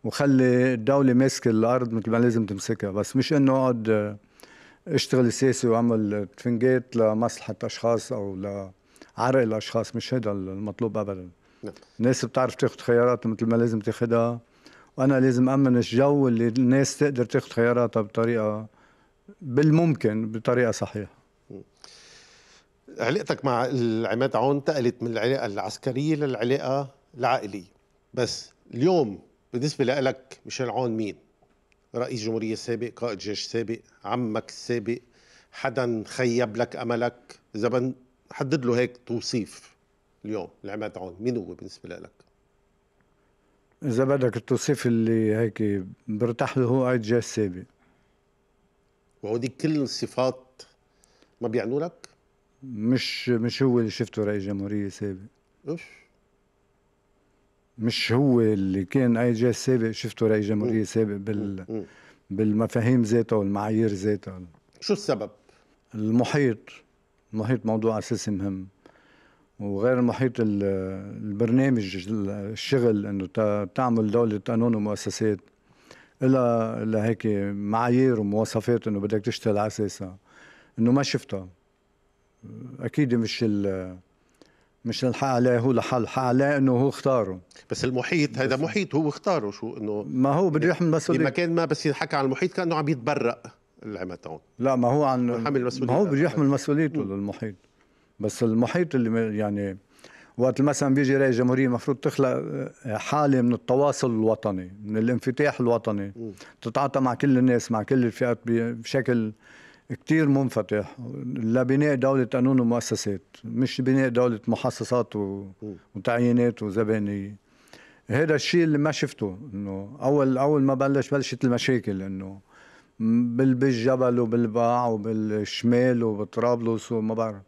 وخلي الدوله ماسكه الارض مثل ما لازم تمسكها بس مش انه اقعد اشتغل سياسي وعمل تفنجات لمصلحه اشخاص او لعرق الاشخاص مش هذا المطلوب ابدا نعم. الناس بتعرف تاخذ خياراتها مثل ما لازم تاخذها وانا لازم امن الجو اللي الناس تقدر تاخذ خياراتها بطريقه بالممكن بطريقه صحيحه نعم. علاقتك مع العماد عون انتقلت من العلاقه العسكريه للعلاقه العائليه بس اليوم بالنسبه لك ميشيل عون مين رئيس جمهورية سابق قائد جيش سابق عمك السابق حدا خيب لك أملك إذا بن حدد له هيك توصيف اليوم العماد عون مين هو بالنسبة لك إذا بدك التوصيف اللي هيك برتاح له هو قائد جيش سابق وهودي كل الصفات ما بيعنوا لك؟ مش مش هو اللي شفته رئيس جمهورية سابق مش هو اللي كان اي جي سابق شفته رئيس جمهوريه سابق بال بالمفاهيم ذاتها والمعايير ذاتها شو السبب؟ المحيط المحيط موضوع اساسي مهم وغير المحيط البرنامج الشغل انه تعمل دوله قانون ومؤسسات إلا لهيك معايير ومواصفات انه بدك تشتغل على اساسها انه ما شفتها اكيد مش ال مش نلحق عليه هو لحال الحق عليه انه هو اختاره بس المحيط هذا محيط هو اختاره شو انه ما هو بده يحمل مسؤوليه بمكان ما بس ينحكى عن المحيط كانه عم يتبرأ العمتون لا ما هو عن حمل مسؤوليته ما هو بده يحمل مسؤوليته للمحيط بس المحيط اللي يعني وقت مثلا بيجي رئيس جمهورية المفروض تخلق آه، حالة من التواصل الوطني من الانفتاح الوطني تتعاطى مع كل الناس مع كل الفئات بشكل كتير منفتح لبناء دولة قانون ومؤسسات مش بناء دولة محصصات و... وتعيينات وزبانية هذا الشيء اللي ما شفته انه اول اول ما بلش بلشت المشاكل انه بالجبل وبالباع وبالشمال وبطرابلس وما بعرف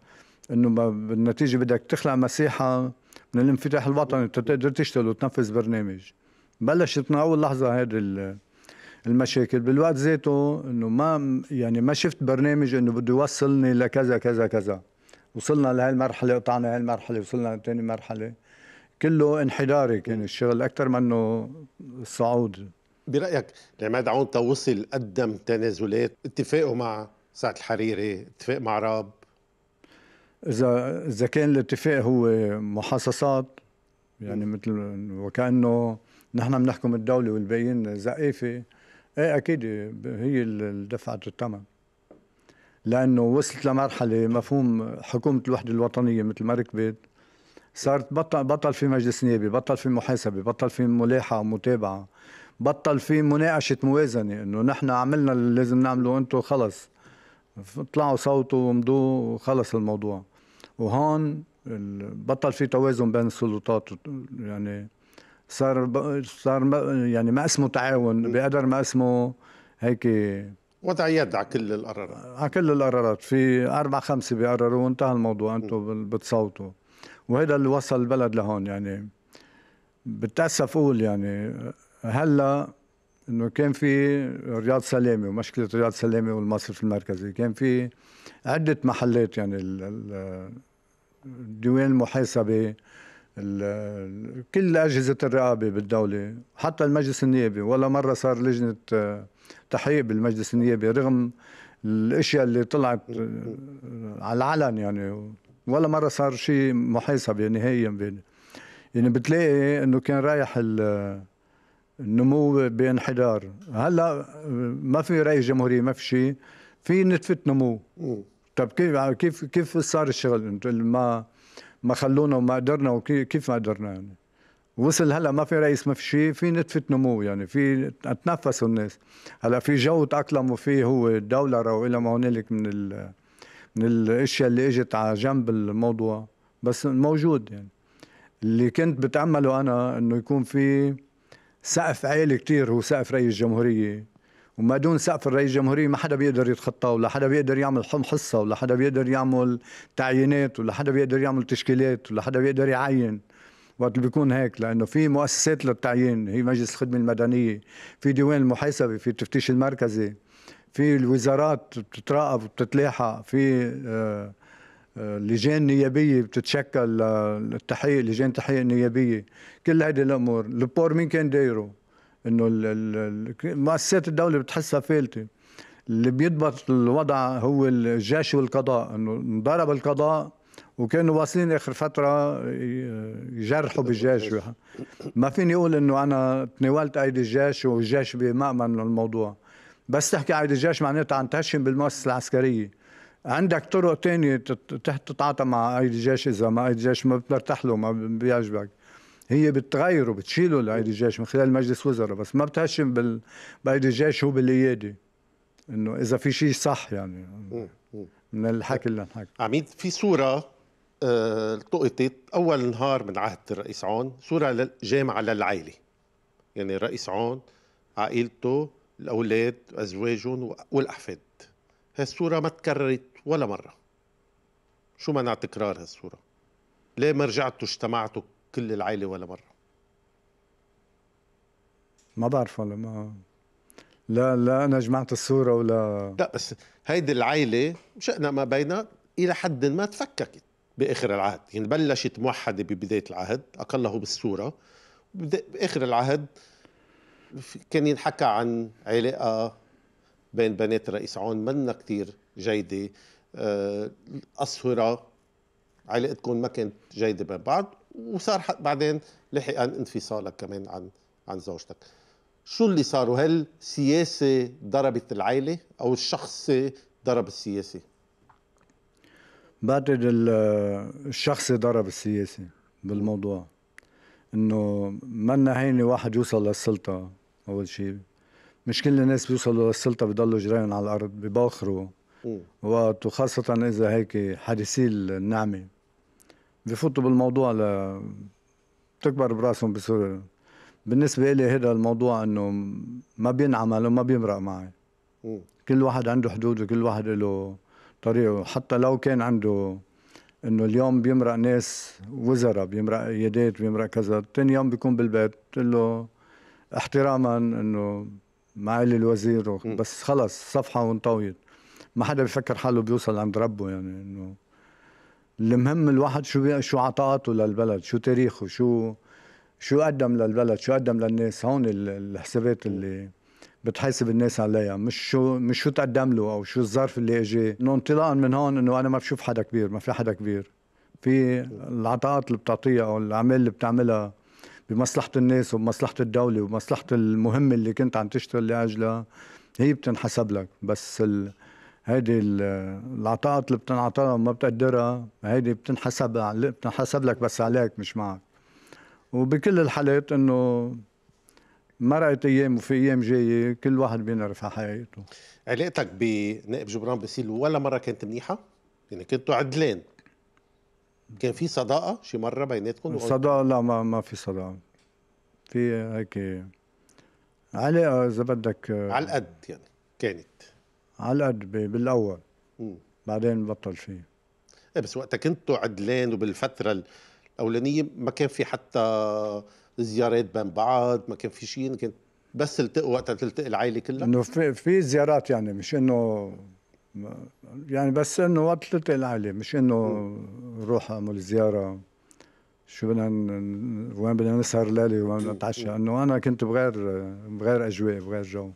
انه بالنتيجه بدك تخلق مساحه من الانفتاح الوطني تقدر تشتغل وتنفذ برنامج بلشت من اول لحظه هذه المشاكل بالوقت ذاته انه ما يعني ما شفت برنامج انه بده يوصلني لكذا كذا كذا وصلنا لهي المرحله قطعنا هاي المرحله وصلنا لثاني مرحله كله انحداري كان الشغل اكثر منه صعود برايك عماد عون توصل قدم تنازلات اتفاقه مع سعد الحريري اتفاق مع راب اذا اذا كان الاتفاق هو محاصصات يعني مثل وكانه نحن بنحكم الدوله والباقيين زقافه ايه اكيد هي اللي دفعت الثمن لانه وصلت لمرحله مفهوم حكومه الوحده الوطنيه مثل ما ركبت صارت بطل بطل في مجلس نيابي بطل في محاسبه بطل في ملاحه ومتابعه بطل في مناقشه موازنه انه نحن عملنا اللي لازم نعمله انتم خلص طلعوا صوتوا ومضوا وخلص الموضوع وهون بطل في توازن بين السلطات يعني صار ب... صار ما يعني ما اسمه تعاون بقدر ما اسمه هيك وضع يد على كل القرارات على كل القرارات في اربع خمسه بيقرروا وانتهى الموضوع انتم بتصوتوا وهذا اللي وصل البلد لهون يعني بتاسف اقول يعني هلا انه كان في رياض سلامه ومشكله رياض سلامه والمصرف المركزي كان في عده محلات يعني الديوان المحاسبه كل أجهزة الرقابة بالدولة حتى المجلس النيابي ولا مرة صار لجنة آه، تحقيق بالمجلس النيابي رغم الاشياء اللي طلعت آه، على العلن يعني ولا مره صار شيء محاسبه نهائيا بين يعني بتلاقي انه كان رايح النمو بانحدار هلا آه، ما في رئيس جمهوريه ما في شيء في نتفه نمو طب كيف كيف كيف صار الشغل ما ما خلونا وما قدرنا وكيف ما قدرنا يعني وصل هلا ما في رئيس ما في شيء في نتفه نمو يعني في تنفسوا الناس هلا في جو تاقلموا فيه هو الدولره والى ما هنالك من ال من الاشياء اللي اجت على جنب الموضوع بس موجود يعني اللي كنت بتامله انا انه يكون في سقف عالي كتير هو سقف رئيس الجمهوريه وما دون سقف الرئيس الجمهورية ما حدا بيقدر يتخطاه ولا حدا بيقدر يعمل حم حصة ولا حدا بيقدر يعمل تعيينات ولا حدا بيقدر يعمل تشكيلات ولا حدا بيقدر يعين وقت بيكون هيك لانه في مؤسسات للتعيين هي مجلس الخدمه المدنيه في ديوان المحاسبه في التفتيش المركزي في الوزارات بتتراقب وبتتلاحق في آه، آه، لجان نيابيه بتتشكل آه، للتحقيق لجان تحقيق نيابيه كل هيدي الامور البور مين كان دايره انه مؤسسات الدوله بتحسها فالته اللي بيضبط الوضع هو الجيش والقضاء انه انضرب القضاء وكانوا واصلين اخر فتره يجرحوا بالجيش ما فيني اقول انه انا تناولت ايدي الجيش والجيش بمأمن الموضوع بس تحكي ايدي الجيش معناتها عم تهشم بالمؤسسه العسكريه عندك طرق تانية تتعاطى مع ايدي الجيش اذا ما ايدي الجيش ما بترتاح له ما بيعجبك هي بتغيره بتشيله لعيد الجيش من خلال مجلس وزراء بس ما بتهشم بال... بعيد الجيش هو بالقياده انه اذا في شيء صح يعني من الحكي اللي انحكى عميد في صوره التقطت آه، اول نهار من عهد الرئيس عون صوره جامعه للعائله يعني الرئيس عون عائلته الاولاد ازواجهم والاحفاد هالصوره ما تكررت ولا مره شو منع تكرار هالصوره ليه ما رجعتوا اجتمعتوا كل العائله ولا مره ما بعرف ولا ما لا لا انا جمعت الصوره ولا لا بس هيدي العائله شئنا ما بينا الى حد ما تفككت باخر العهد يعني بلشت موحده ببدايه العهد اقله بالصوره باخر العهد كان ينحكى عن علاقه بين بنات الرئيس عون منا كثير جيده أصهرة علاقتكم ما كانت جيدة بين بعض وصار بعدين لحق انفصالك كمان عن عن زوجتك شو اللي صار وهل سياسة ضربت العائلة أو الشخص ضرب السياسة بعتقد الشخص ضرب السياسة بالموضوع انه منا هينه واحد يوصل للسلطه اول شيء مش كل الناس بيوصلوا للسلطه بيضلوا جيران على الارض بباخروا وقت وخاصه اذا هيك حديثي النعمه بفوتوا بالموضوع ل بتكبر براسهم بسوريا بالنسبة لي هذا الموضوع انه ما بينعمل وما بيمرق معي م. كل واحد عنده حدود وكل واحد له طريقه حتى لو كان عنده انه اليوم بيمرق ناس وزراء بيمرق يدات بيمرق كذا ثاني يوم بيكون بالبيت بتقول له احتراما انه معالي الوزير بس خلص صفحه وانطويت ما حدا بيفكر حاله بيوصل عند ربه يعني انه المهم الواحد شو شو عطاءاته للبلد شو تاريخه شو شو قدم للبلد شو قدم للناس هون الحسابات اللي بتحاسب الناس عليها مش شو مش شو تقدم له او شو الظرف اللي اجى انه انطلاقا من هون انه انا ما بشوف حدا كبير ما في حدا كبير في العطاءات اللي بتعطيها او الاعمال اللي بتعملها بمصلحه الناس وبمصلحه الدوله وبمصلحه المهمه اللي كنت عم تشتغل لاجلها هي بتنحسب لك بس ال... هيدي العطاءات اللي بتنعطاها وما بتقدرها هيدي بتنحسب بتنحسب لك بس عليك مش معك وبكل الحالات انه مرقت ايام وفي ايام جايه كل واحد بينرفع حياته علاقتك بنائب جبران باسيل ولا مره كانت منيحه؟ يعني كنتوا عدلان كان في صداقه شي مره بيناتكم؟ صداقه لا ما ما في صداقه في هيك علاقه اذا بدك على القد يعني كانت على قد بالاول م. بعدين بطل فيه ايه بس وقتها كنتوا عدلان وبالفتره الاولانيه ما كان في حتى زيارات بين بعض ما كان في شيء كان بس التقوا وقتها تلتقي العائله كلها انه في في زيارات يعني مش انه يعني بس انه وقت تلتقي العائله مش انه روح اعمل زياره شو بدنا وين بدنا نسهر ليله وين بدنا نتعشى انه انا كنت بغير بغير اجواء بغير جو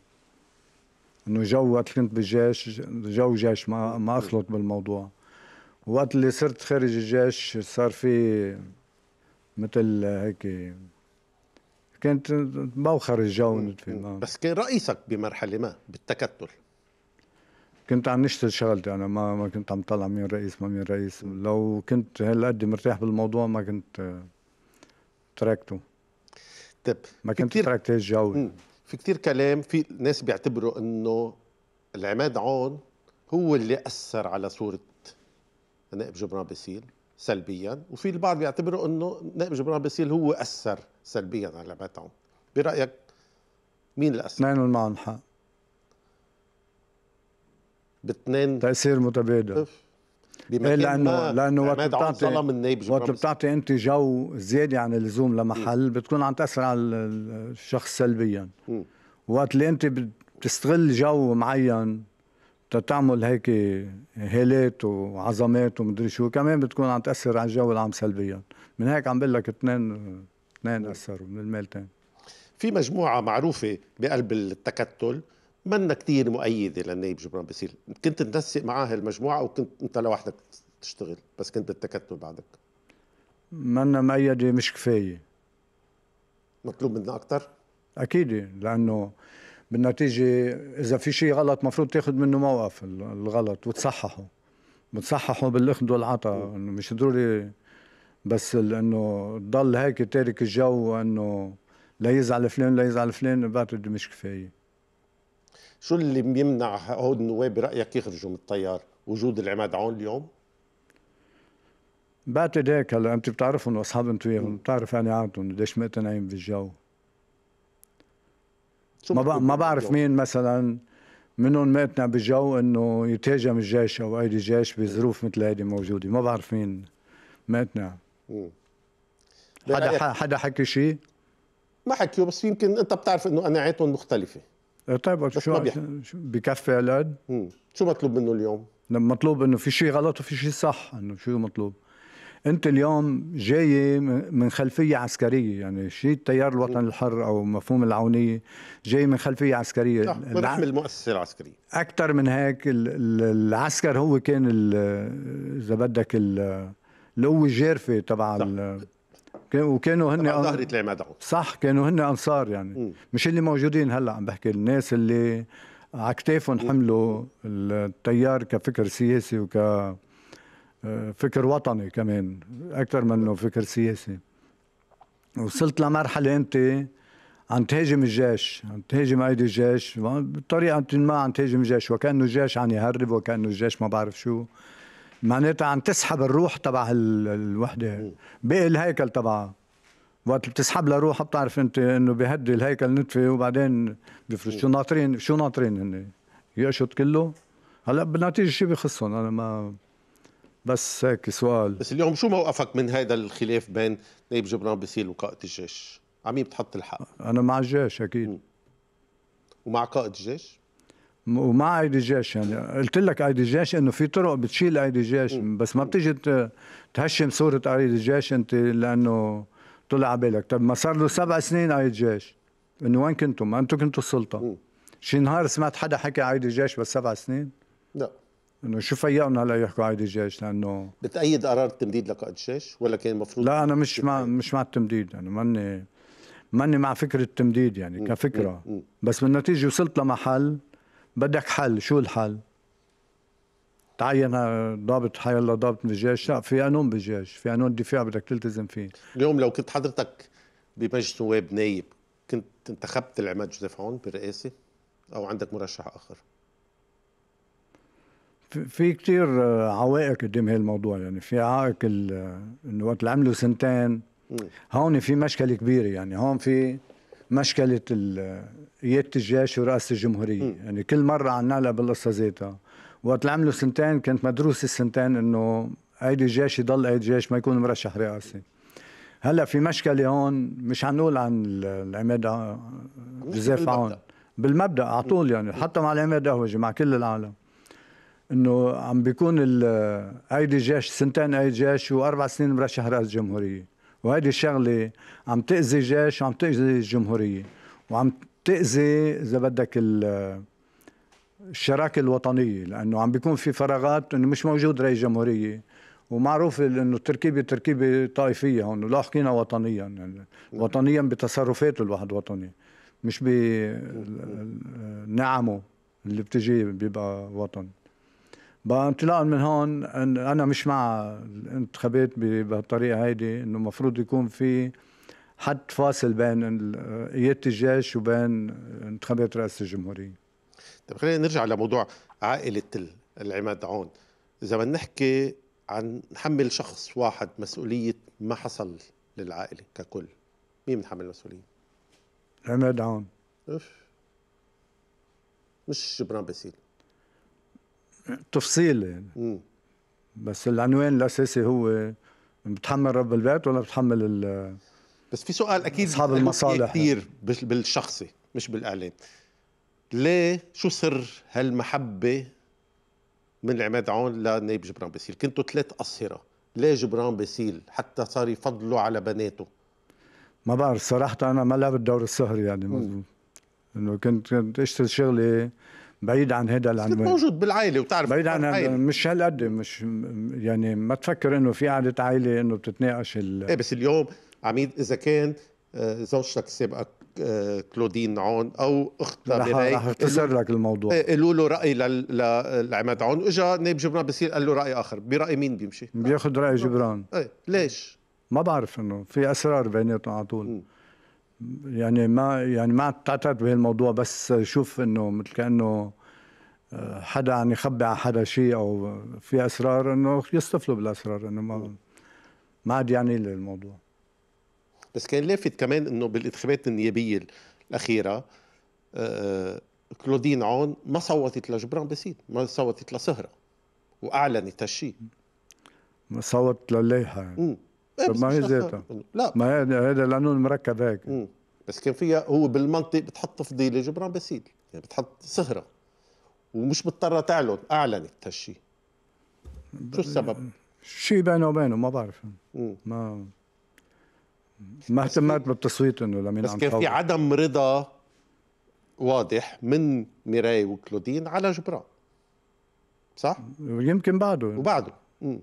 انه جو وقت كنت بالجيش جو جيش ما ما اخلط بالموضوع وقت اللي صرت خارج الجيش صار في مثل هيك كانت بوخر الجو بس كان رئيسك بمرحله ما بالتكتل كنت عم نشتغل شغلتي انا ما ما كنت عم طلع مين رئيس ما مين رئيس لو كنت هالقد مرتاح بالموضوع ما كنت تركته طيب ما كنت تركت الجو في كثير كلام في ناس بيعتبروا انه العماد عون هو اللي اثر على صوره نائب جبران باسيل سلبيا وفي البعض بيعتبروا انه نائب جبران باسيل هو اثر سلبيا على العماد عون برايك مين اللي اثر؟ نحن معهم حق باثنين تاثير متبادل بمكان إيه، لانه لانه وقت بتعطي وقت بتعطي انت جو زياده عن اللزوم لمحل م. بتكون عم تاثر على الشخص سلبيا م. وقت اللي انت بتستغل جو معين تتعمل هيك هيلات وعظمات ومدري شو كمان بتكون عم تاثر على الجو العام سلبيا من هيك عم بقول لك اثنين اثنين اثروا من المالتين في مجموعه معروفه بقلب التكتل منا كثير مؤيده للنائب جبران بسيل كنت تنسق معاه المجموعه وكنت انت لوحدك تشتغل بس كنت التكتل بعدك منا مؤيده مش كفايه مطلوب منا اكثر اكيد لانه بالنتيجه اذا في شيء غلط مفروض تاخذ منه موقف الغلط وتصححه بتصححه بالاخذ والعطاء انه مش ضروري بس انه تضل هيك تارك الجو انه لا يزعل فلان لا يزعل فلان بعتقد مش كفايه شو اللي بيمنع هود النواب برايك يخرجوا من التيار وجود العماد عون اليوم بعتقد هيك هلا انت بتعرفهم واصحاب انت وياهم بتعرف انا عادهم قديش مقتنعين بالجو ما ما بعرف مين مثلا منهم مقتنع بالجو انه يتهاجم الجيش او ايدي الجيش بظروف مثل هيدي موجوده ما بعرف مين مقتنع حدا حدا حكي شيء ما حكيوا بس يمكن انت بتعرف انه قناعاتهم مختلفه إيه، طيب شو بكفي علاج شو مطلوب منه اليوم؟ مطلوب انه في شيء غلط وفي شيء صح انه شو مطلوب انت اليوم جاي من خلفيه عسكريه يعني شيء التيار الوطني الحر او مفهوم العونيه جاي من خلفيه عسكريه صح الع... المؤسسه العسكريه اكثر من هيك العسكر هو كان اذا بدك القوه الجارفه تبع وكانوا هن ظهري صح كانوا هن انصار يعني م. مش اللي موجودين هلا عم بحكي الناس اللي على كتافهم حملوا التيار كفكر سياسي وك فكر وطني كمان اكثر منه فكر سياسي وصلت لمرحله انت عم تهاجم الجيش عم تهاجم ايدي الجيش بطريقه ما عم تهاجم الجيش وكانه الجيش عم يهرب وكانه الجيش ما بعرف شو معناتها عم تسحب الروح تبع الوحده باقي الهيكل تبعها وقت بتسحب لها روح بتعرف انت انه بهدي الهيكل نتفه وبعدين بفرش شو ناطرين شو ناطرين هن يقشط كله هلا بالنتيجه شو بخصهم انا ما بس هيك سؤال بس اليوم شو موقفك من هذا الخلاف بين نايب جبران بيسيل وقائد الجيش؟ عم بتحط الحق؟ انا مع الجيش اكيد مم. ومع قائد الجيش؟ ومع ايدي جيش يعني قلت لك ايدي جيش انه في طرق بتشيل ايدي جيش بس ما بتيجي تهشم صوره ايدي الجيش انت لانه طلع على بالك طب ما صار له سبع سنين ايدي الجيش انه وين كنتم؟ ما انتم كنتوا السلطه شي نهار سمعت حدا حكى ايدي الجيش بس سبع سنين؟ لا انه شو فيقهم هلا يحكوا ايدي الجيش لانه بتأيد قرار التمديد لقائد الجيش ولا كان المفروض لا انا مش مع مش مع التمديد يعني ماني ماني مع فكره التمديد يعني كفكره بس بالنتيجه وصلت لمحل بدك حل شو الحل تعين ضابط الله ضابط بالجيش لا في قانون بالجيش في قانون دفاع بدك تلتزم فيه اليوم لو كنت حضرتك بمجلس نواب نايب كنت انتخبت العماد جوزيف عون بالرئاسه او عندك مرشح اخر في كتير عوائق قدام هالموضوع يعني في عائق انه وقت اللي عملوا سنتين هون في مشكله كبيره يعني هون في مشكله قياده الجيش ورئاسه الجمهوريه م. يعني كل مره عنا لها بالقصه ذاتها وقت اللي عملوا سنتين كانت مدروسة السنتين انه هيدي الجيش يضل هيدي الجيش ما يكون مرشح رئاسي هلا في مشكله هون مش حنقول عن العماد آه، جوزيف عون بالمبدا على طول يعني حتى مع العماد قهوجي مع كل العالم انه عم بيكون هيدي الجيش سنتين هيدي الجيش واربع سنين مرشح رئاسه الجمهورية وهيدي شغله عم تاذي جيش وعم تاذي الجمهوريه وعم تاذي اذا بدك الشراكه الوطنيه لانه عم بيكون في فراغات انه مش موجود رئيس جمهوريه ومعروف انه التركيبه تركيبه طائفيه هون لا حكينا وطنيا يعني وطنيا بتصرفاته الواحد وطني مش بنعمه اللي بتجي بيبقى وطن بنتلاقى من هون إن انا مش مع الانتخابات بهالطريقه هيدي انه المفروض يكون في حد فاصل بين قياده الجيش وبين انتخابات رئاسه الجمهوريه طيب خلينا نرجع لموضوع عائله العماد عون اذا بدنا نحكي عن نحمل شخص واحد مسؤوليه ما حصل للعائله ككل مين بنحمل المسؤوليه عماد عون اف مش جبران باسيل تفصيل يعني. م. بس العنوان الاساسي هو بتحمل رب البيت ولا بتحمل ال بس في سؤال اكيد اصحاب المصالح يعني. كثير بالشخصي مش بالاعلام ليه شو سر هالمحبه من عماد عون لنايب جبران باسيل كنتوا ثلاث قصيره ليه جبران باسيل حتى صار يفضلوا على بناته ما بعرف صراحة أنا ما لعبت دور السهر يعني إنه كنت كنت أشتغل شغلي بعيد عن هذا العنوان موجود بالعائله وتعرف بعيد عن مش هالقد مش يعني ما تفكر انه في قعده عائله انه بتتناقش ال... ايه بس اليوم عميد اذا كان آه، زوجتك السابقه آه، كلودين عون او اختها ميراي رح اختصر لك الموضوع إيه، قالوا له راي لعماد عون اجى نائب جبران بصير قال له راي اخر براي مين بيمشي؟ بياخذ راي جبران ايه ليش؟ ما بعرف انه في اسرار بيناتهم على طول يعني ما يعني ما تعترت بهالموضوع بس شوف انه مثل كانه آه، حدا عم يخبي على حدا شيء او في اسرار انه يستفلوا بالاسرار انه ما ما عاد يعني لي الموضوع بس كان لافت كمان انه بالانتخابات النيابيه الاخيره آه، كلودين عون ما صوتت لجبران بسيط ما صوتت لسهره واعلنت هالشيء صوت لليحة يعني. إيه، ما هي زيتها لا ما هذا القانون مركب هيك مم. بس كان فيها هو بالمنطق بتحط فضيله جبران باسيل يعني بتحط سهره ومش مضطره تعلن اعلنت هالشيء شو السبب؟ شيء بينه وبينه ما بعرف ما ما اهتمت بالتصويت انه لمين بس كان في عدم رضا واضح من ميراي وكلودين على جبران صح؟ يمكن بعده وبعده مم.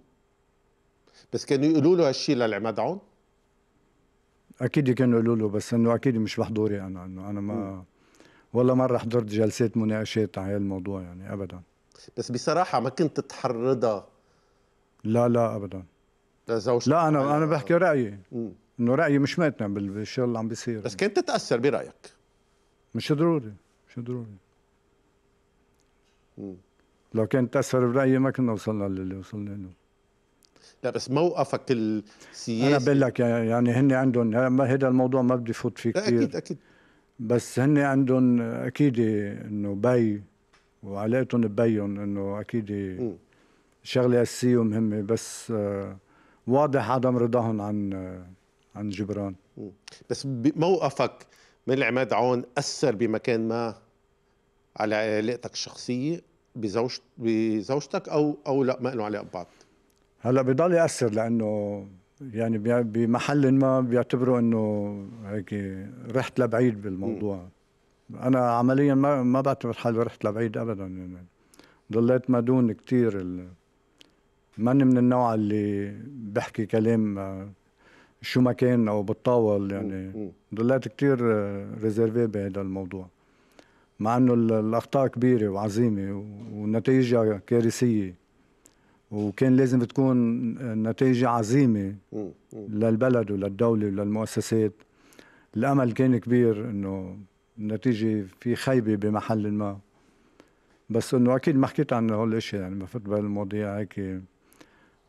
بس كانوا يقولوا له هالشيء للعماد عون اكيد كانوا يقولوا له بس انه اكيد مش محضوري انا انه انا ما ولا مره حضرت جلسات مناقشات على الموضوع يعني ابدا بس بصراحه ما كنت تحرضها لا لا ابدا لزوجتك لا انا انا بحكي رايي انه رايي مش مقتنع بالشغل اللي عم بيصير بس كنت تتاثر برايك مش ضروري مش ضروري لو كنت تاثر برايي ما كنا وصلنا للي وصلنا له لا بس موقفك السياسي انا بقول لك يعني هن عندهم هذا الموضوع ما بدي فوت فيه كثير اكيد اكيد بس هن عندهم اكيد انه بي وعلاقتهم ببيهم انه اكيد شغله اساسيه ومهمه بس آه، واضح عدم رضاهم عن آه، عن جبران بس موقفك من عماد عون اثر بمكان ما على علاقتك الشخصيه بزوج بزوجتك او او لا ما له علاقه ببعض هلا بضل ياثر لانه يعني بمحل ما بيعتبروا انه هيك رحت لبعيد بالموضوع م. انا عمليا ما ما بعتبر حالي رحت لبعيد ابدا يعني ضليت مدون كثير ال... ماني من النوع اللي بحكي كلام آه، شو ما كان او بتطاول يعني ضليت كثير آه، ريزيرفي بهذا الموضوع مع انه الاخطاء كبيره وعظيمه ونتائجها كارثيه وكان لازم تكون نتائج عظيمه للبلد وللدوله وللمؤسسات الامل كان كبير انه النتيجه في خيبه بمحل ما بس انه اكيد ما حكيت عن هول الاشياء يعني ما فت بهالمواضيع هيك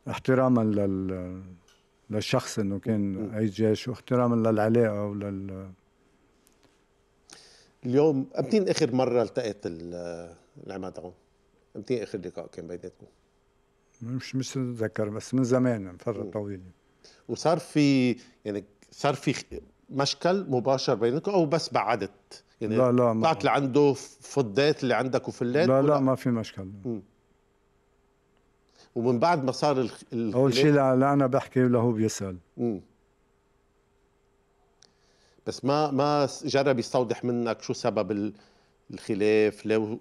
احتراما لل للشخص انه كان اي جيش واحتراما للعلاقه ولل اليوم امتين اخر مره التقيت العماد عون؟ امتين اخر لقاء كان بيناتكم؟ مش مش متذكر بس من زمان من فتره طويله وصار في يعني صار في مشكل مباشر بينكم او بس بعدت يعني لا لا ما طلعت لعنده فضيت اللي عندك وفليت لا لا ما في مشكل م. ومن بعد ما صار ال... اول شيء لا, لا انا بحكي ولا هو بيسال م. بس ما ما جرب يستوضح منك شو سبب ال... الخلاف لو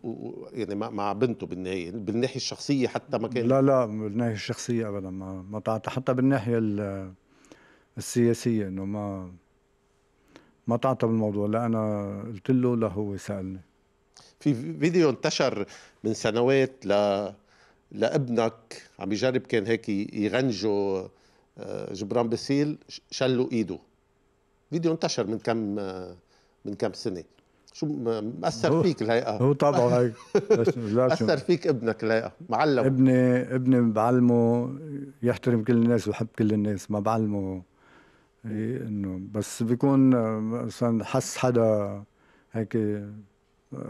يعني مع بنته بالنهايه بالناحيه الشخصيه حتى ما كان لا لا بالناحيه الشخصيه ابدا ما ما حتى بالناحيه السياسيه انه ما ما تعطى بالموضوع لا انا قلت له لا هو سالني في فيديو انتشر من سنوات ل لابنك عم يجرب كان هيك يغنجوا آه، جبران باسيل شلوا ايده فيديو انتشر من كم آه، من كم سنه شو مأثر فيك الهيئة هو طبعا هيك أثر فيك ابنك الهيئة معلم ابني ابني بعلمه يحترم كل الناس ويحب كل الناس ما بعلمه انه بس بيكون مثلا حس حدا هيك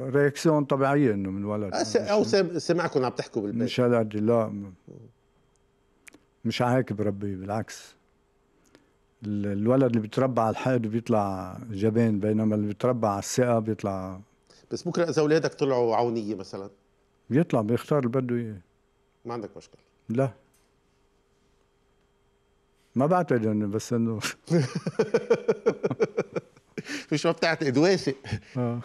رياكسيون طبيعية انه من ولد او سمعكم عم تحكوا بالبيت مش هالقد لا مش هيك بربيه بالعكس الولد اللي بيتربى على الحقد بيطلع جبان بينما اللي بيتربى على الثقه بيطلع بس بكره اذا اولادك طلعوا عونيه مثلا بيطلع بيختار اللي بده اياه ما عندك مشكله لا ما بعتقد انه بس انه مش ما بتعتقد واثق آه.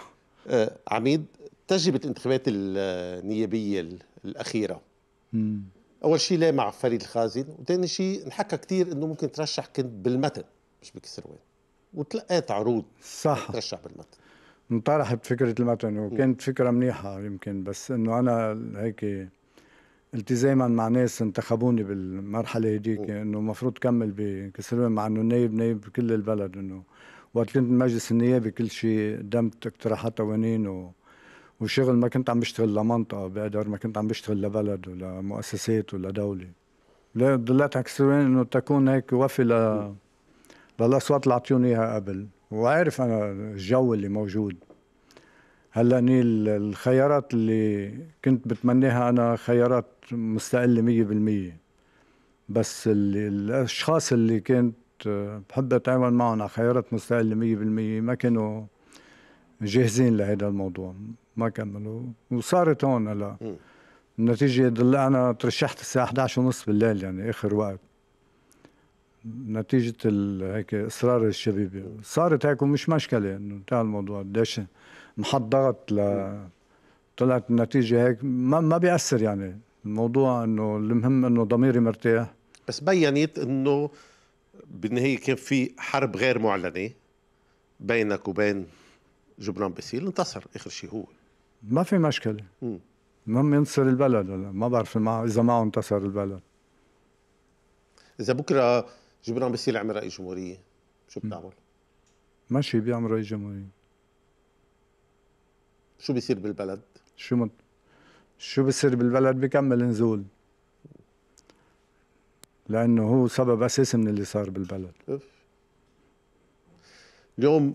آه عميد تجربه الانتخابات النيابيه الاخيره مم. اول شيء ليه مع فريد الخازن وثاني شيء انحكى كثير انه ممكن ترشح كنت بالمتن مش بكسروان وتلقيت عروض صح ترشح بالمتن انطرحت فكرة المتن وكانت فكرة منيحة يمكن بس انه انا هيك التزاما مع ناس انتخبوني بالمرحلة هديك انه المفروض كمل بكسروان مع انه نايب نايب كل البلد انه وقت كنت مجلس النيابة كل شيء قدمت اقتراحات قوانين و... وشغل ما كنت عم بشتغل لمنطقه بقدر ما كنت عم بشتغل لبلد ولمؤسسات ولدوله ضليت عكسوين انه تكون هيك وفي ل للاصوات اللي اعطوني اياها قبل وعارف انا الجو اللي موجود هلا اني الخيارات اللي كنت بتمنيها انا خيارات مستقله 100% بس اللي الاشخاص اللي كنت بحب اتعامل معهم على خيارات مستقله 100% ما كانوا جاهزين لهذا الموضوع ما كملوا وصارت هون هلا النتيجه ضلعنا ترشحت الساعه 11 ونص بالليل يعني اخر وقت نتيجه هيك اصرار الشباب صارت هيك ومش مشكله انه انتهى الموضوع قديش محضرت ل طلعت النتيجه هيك ما ما بياثر يعني الموضوع انه المهم انه ضميري مرتاح بس بينت انه بالنهايه كان في حرب غير معلنه بينك وبين جبران باسيل انتصر اخر شيء هو ما في مشكله المهم ينتصر البلد ولا ما بعرف ما اذا معه انتصر البلد اذا بكره جبران باسيل عمل رئيس جمهوريه شو بتعمل؟ ماشي بيعمل رئيس جمهوريه شو بيصير بالبلد؟ شو مت... شو بيصير بالبلد بيكمل نزول لانه هو سبب اساسي من اللي صار بالبلد اليوم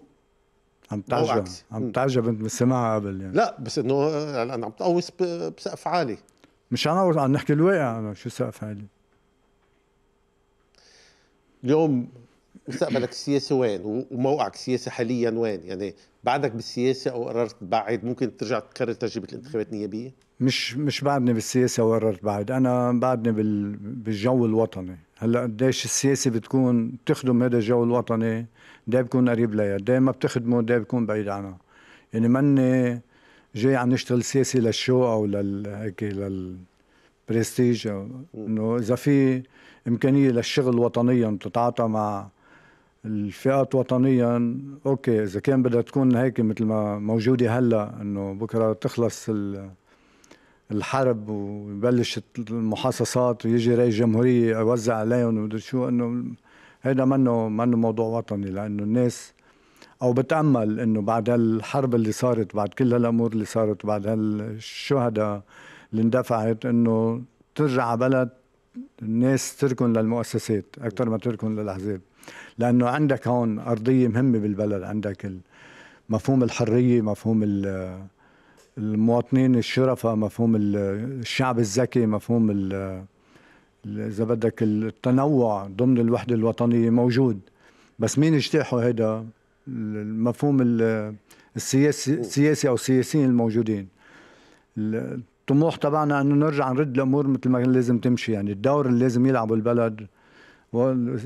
عم تعجب عم تعجب انت سماعها قبل يعني لا بس انه انا عم تقوس بسقف عالي مش انا عم نحكي الواقع انا شو سقف عالي اليوم مستقبلك السياسي وين وموقعك السياسي حاليا وين يعني بعدك بالسياسه او قررت تبعد ممكن ترجع تكرر تجربه الانتخابات النيابيه مش مش بعدني بالسياسه وقررت بعد انا بعدني بالجو الوطني هلا قديش السياسه بتكون بتخدم هذا الجو الوطني ده بكون قريب ليا ده ما بتخدمه ده بكون بعيد عنها يعني ماني جاي عم نشتغل سياسي للشو او لل هيك لل برستيج انه اذا في امكانيه للشغل وطنيا بتتعاطى مع الفئات وطنيا اوكي اذا كان بدها تكون هيك مثل ما موجوده هلا انه بكره تخلص الحرب ويبلش المحاصصات ويجي رئيس جمهوريه يوزع عليهم ومدري شو انه هيدا منه منه موضوع وطني لانه الناس او بتامل انه بعد هالحرب اللي صارت بعد كل هالامور اللي صارت بعد هالشهداء اللي اندفعت انه ترجع على بلد الناس تركن للمؤسسات اكثر ما تركن للاحزاب لانه عندك هون ارضيه مهمه بالبلد عندك مفهوم الحريه مفهوم المواطنين الشرفاء مفهوم الشعب الذكي مفهوم اذا بدك التنوع ضمن الوحده الوطنيه موجود بس مين اجتاحوا هذا المفهوم السياسي السياسي او السياسيين الموجودين الطموح تبعنا انه نرجع نرد الامور مثل ما لازم تمشي يعني الدور اللي لازم يلعبه البلد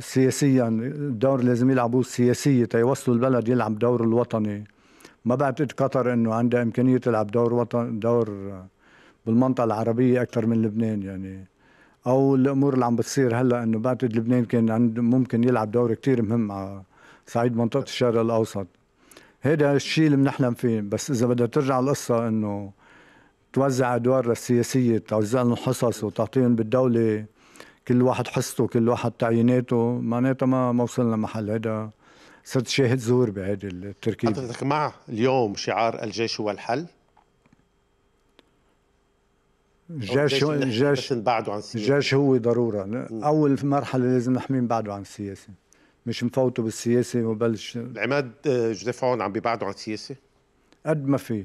سياسيا الدور اللي لازم يلعبوه السياسيه تيوصلوا البلد يلعب دور الوطني ما بعتقد قطر انه عندها امكانيه تلعب دور وطن دور بالمنطقه العربيه اكثر من لبنان يعني او الامور اللي عم بتصير هلا انه بعتقد لبنان كان عند ممكن يلعب دور كتير مهم على صعيد منطقه الشرق الاوسط هيدا الشيء اللي بنحلم فيه بس اذا بدها ترجع القصه انه توزع ادوارها السياسيه توزع لهم حصص وتعطيهم بالدوله كل واحد حصته كل واحد تعييناته معناتها ما ما وصلنا محل هذا صرت شاهد زور بهيدي التركيبه حضرتك مع اليوم شعار الجيش هو الحل الجيش الجيش بعده عن السياسه الجيش هو ضروره اول مرحله لازم نحميه بعده عن السياسه مش مفوته بالسياسه وبلش العماد جوزيف آه، عون عم بيبعده عن السياسه قد ما في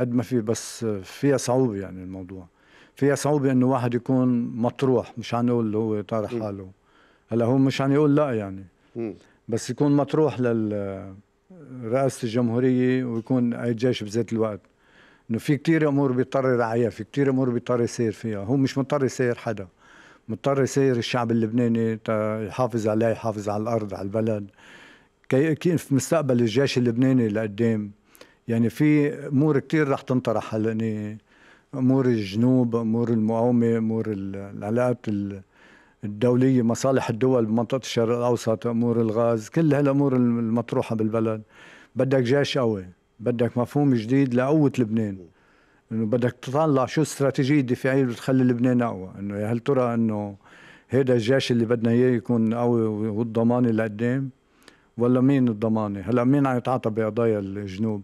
قد ما في بس فيها صعوبه يعني الموضوع فيها صعوبه انه واحد يكون مطروح مش عم نقول هو طارح حاله هلا هو مش عم يقول لا يعني م. بس يكون مطروح لل رئاسة الجمهورية ويكون أي جيش بذات الوقت انه في كتير امور بيضطر يراعيها في كتير امور بيضطر يسير فيها هو مش مضطر يسير حدا مضطر يسير الشعب اللبناني يحافظ عليه يحافظ على الارض على البلد كي كيف مستقبل الجيش اللبناني لقدام يعني في امور كتير رح تنطرح هلا يعني امور الجنوب امور المقاومه امور العلاقات الدوليه مصالح الدول بمنطقه الشرق الاوسط امور الغاز كل هالامور المطروحه بالبلد بدك جيش قوي بدك مفهوم جديد لقوه لبنان انه بدك تطلع شو الاستراتيجيه الدفاعيه اللي بتخلي لبنان اقوى انه هل ترى انه هيدا الجيش اللي بدنا اياه يكون قوي والضمانه لقدام ولا مين الضمانه هلا مين عم يتعاطى بقضايا الجنوب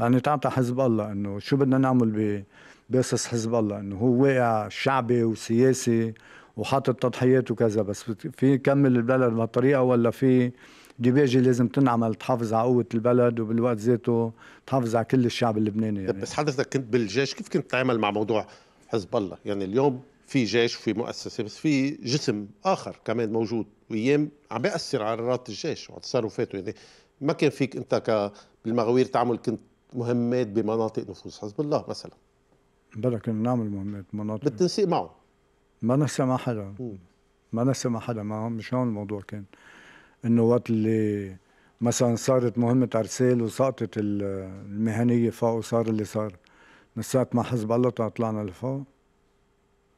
عم يتعاطى حزب الله انه شو بدنا نعمل ب باسس حزب الله انه هو واقع شعبي وسياسي وحاطط تضحيات وكذا بس في يكمل البلد بهالطريقه ولا في ديباجي لازم تنعمل تحافظ على قوه البلد وبالوقت ذاته تحافظ على كل الشعب اللبناني يعني. بس حضرتك كنت بالجيش كيف كنت تتعامل مع موضوع حزب الله يعني اليوم في جيش وفي مؤسسه بس في جسم اخر كمان موجود وايام عم بياثر على قرارات الجيش وعلى تصرفاته يعني ما كان فيك انت ك بالمغاوير تعمل كنت مهمات بمناطق نفوذ حزب الله مثلا بلا كنا نعمل مهمات مناطق بالتنسيق معه ما نسى مع حدا ما نسى مع حدا ما مش هون الموضوع كان انه وقت اللي مثلا صارت مهمة عرسال وسقطت المهنية فوق وصار اللي صار من مع حزب الله طلعنا لفوق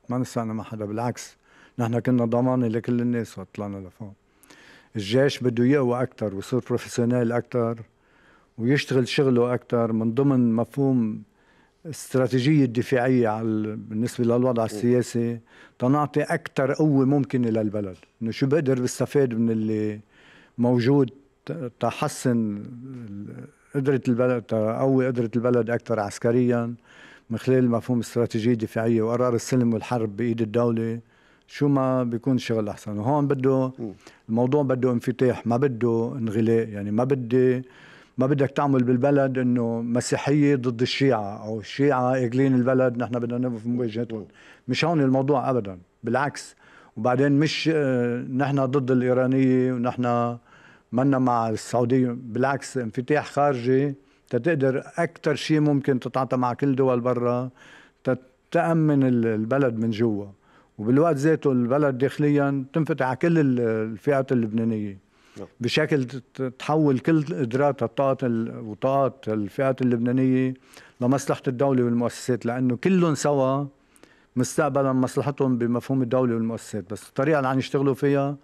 ما نسانا مع حدا بالعكس نحن كنا ضمانة لكل الناس وقت طلعنا لفوق الجيش بده يقوى أكثر ويصير بروفيسيونيل أكثر ويشتغل شغله أكثر من ضمن مفهوم استراتيجية الدفاعية على بالنسبة للوضع السياسي تنعطي أكثر قوة ممكنة للبلد إنه شو بقدر بستفاد من اللي موجود تحسن قدرة البلد تقوي قدرة البلد أكثر عسكريا من خلال مفهوم استراتيجية دفاعية وقرار السلم والحرب بإيد الدولة شو ما بيكون الشغل أحسن وهون بده الموضوع بده انفتاح ما بده انغلاق يعني ما بدي ما بدك تعمل بالبلد انه مسيحيه ضد الشيعه او الشيعه اجلين البلد نحن بدنا نقف مواجهتهم مش هون الموضوع ابدا بالعكس وبعدين مش آه، نحن ضد الايرانيه ونحن منا مع السعودية بالعكس انفتاح خارجي تتقدر أكثر شيء ممكن تتعاطى مع كل دول برا تأمن البلد من جوا وبالوقت ذاته البلد داخليا تنفتح على كل الفئات اللبنانية نعم. بشكل تحول كل قدرات الطاقات وطاقات الفئات اللبنانية لمصلحة الدولة والمؤسسات لأنه كلهم سوا مستقبلا مصلحتهم بمفهوم الدولة والمؤسسات بس الطريقة اللي عم يشتغلوا فيها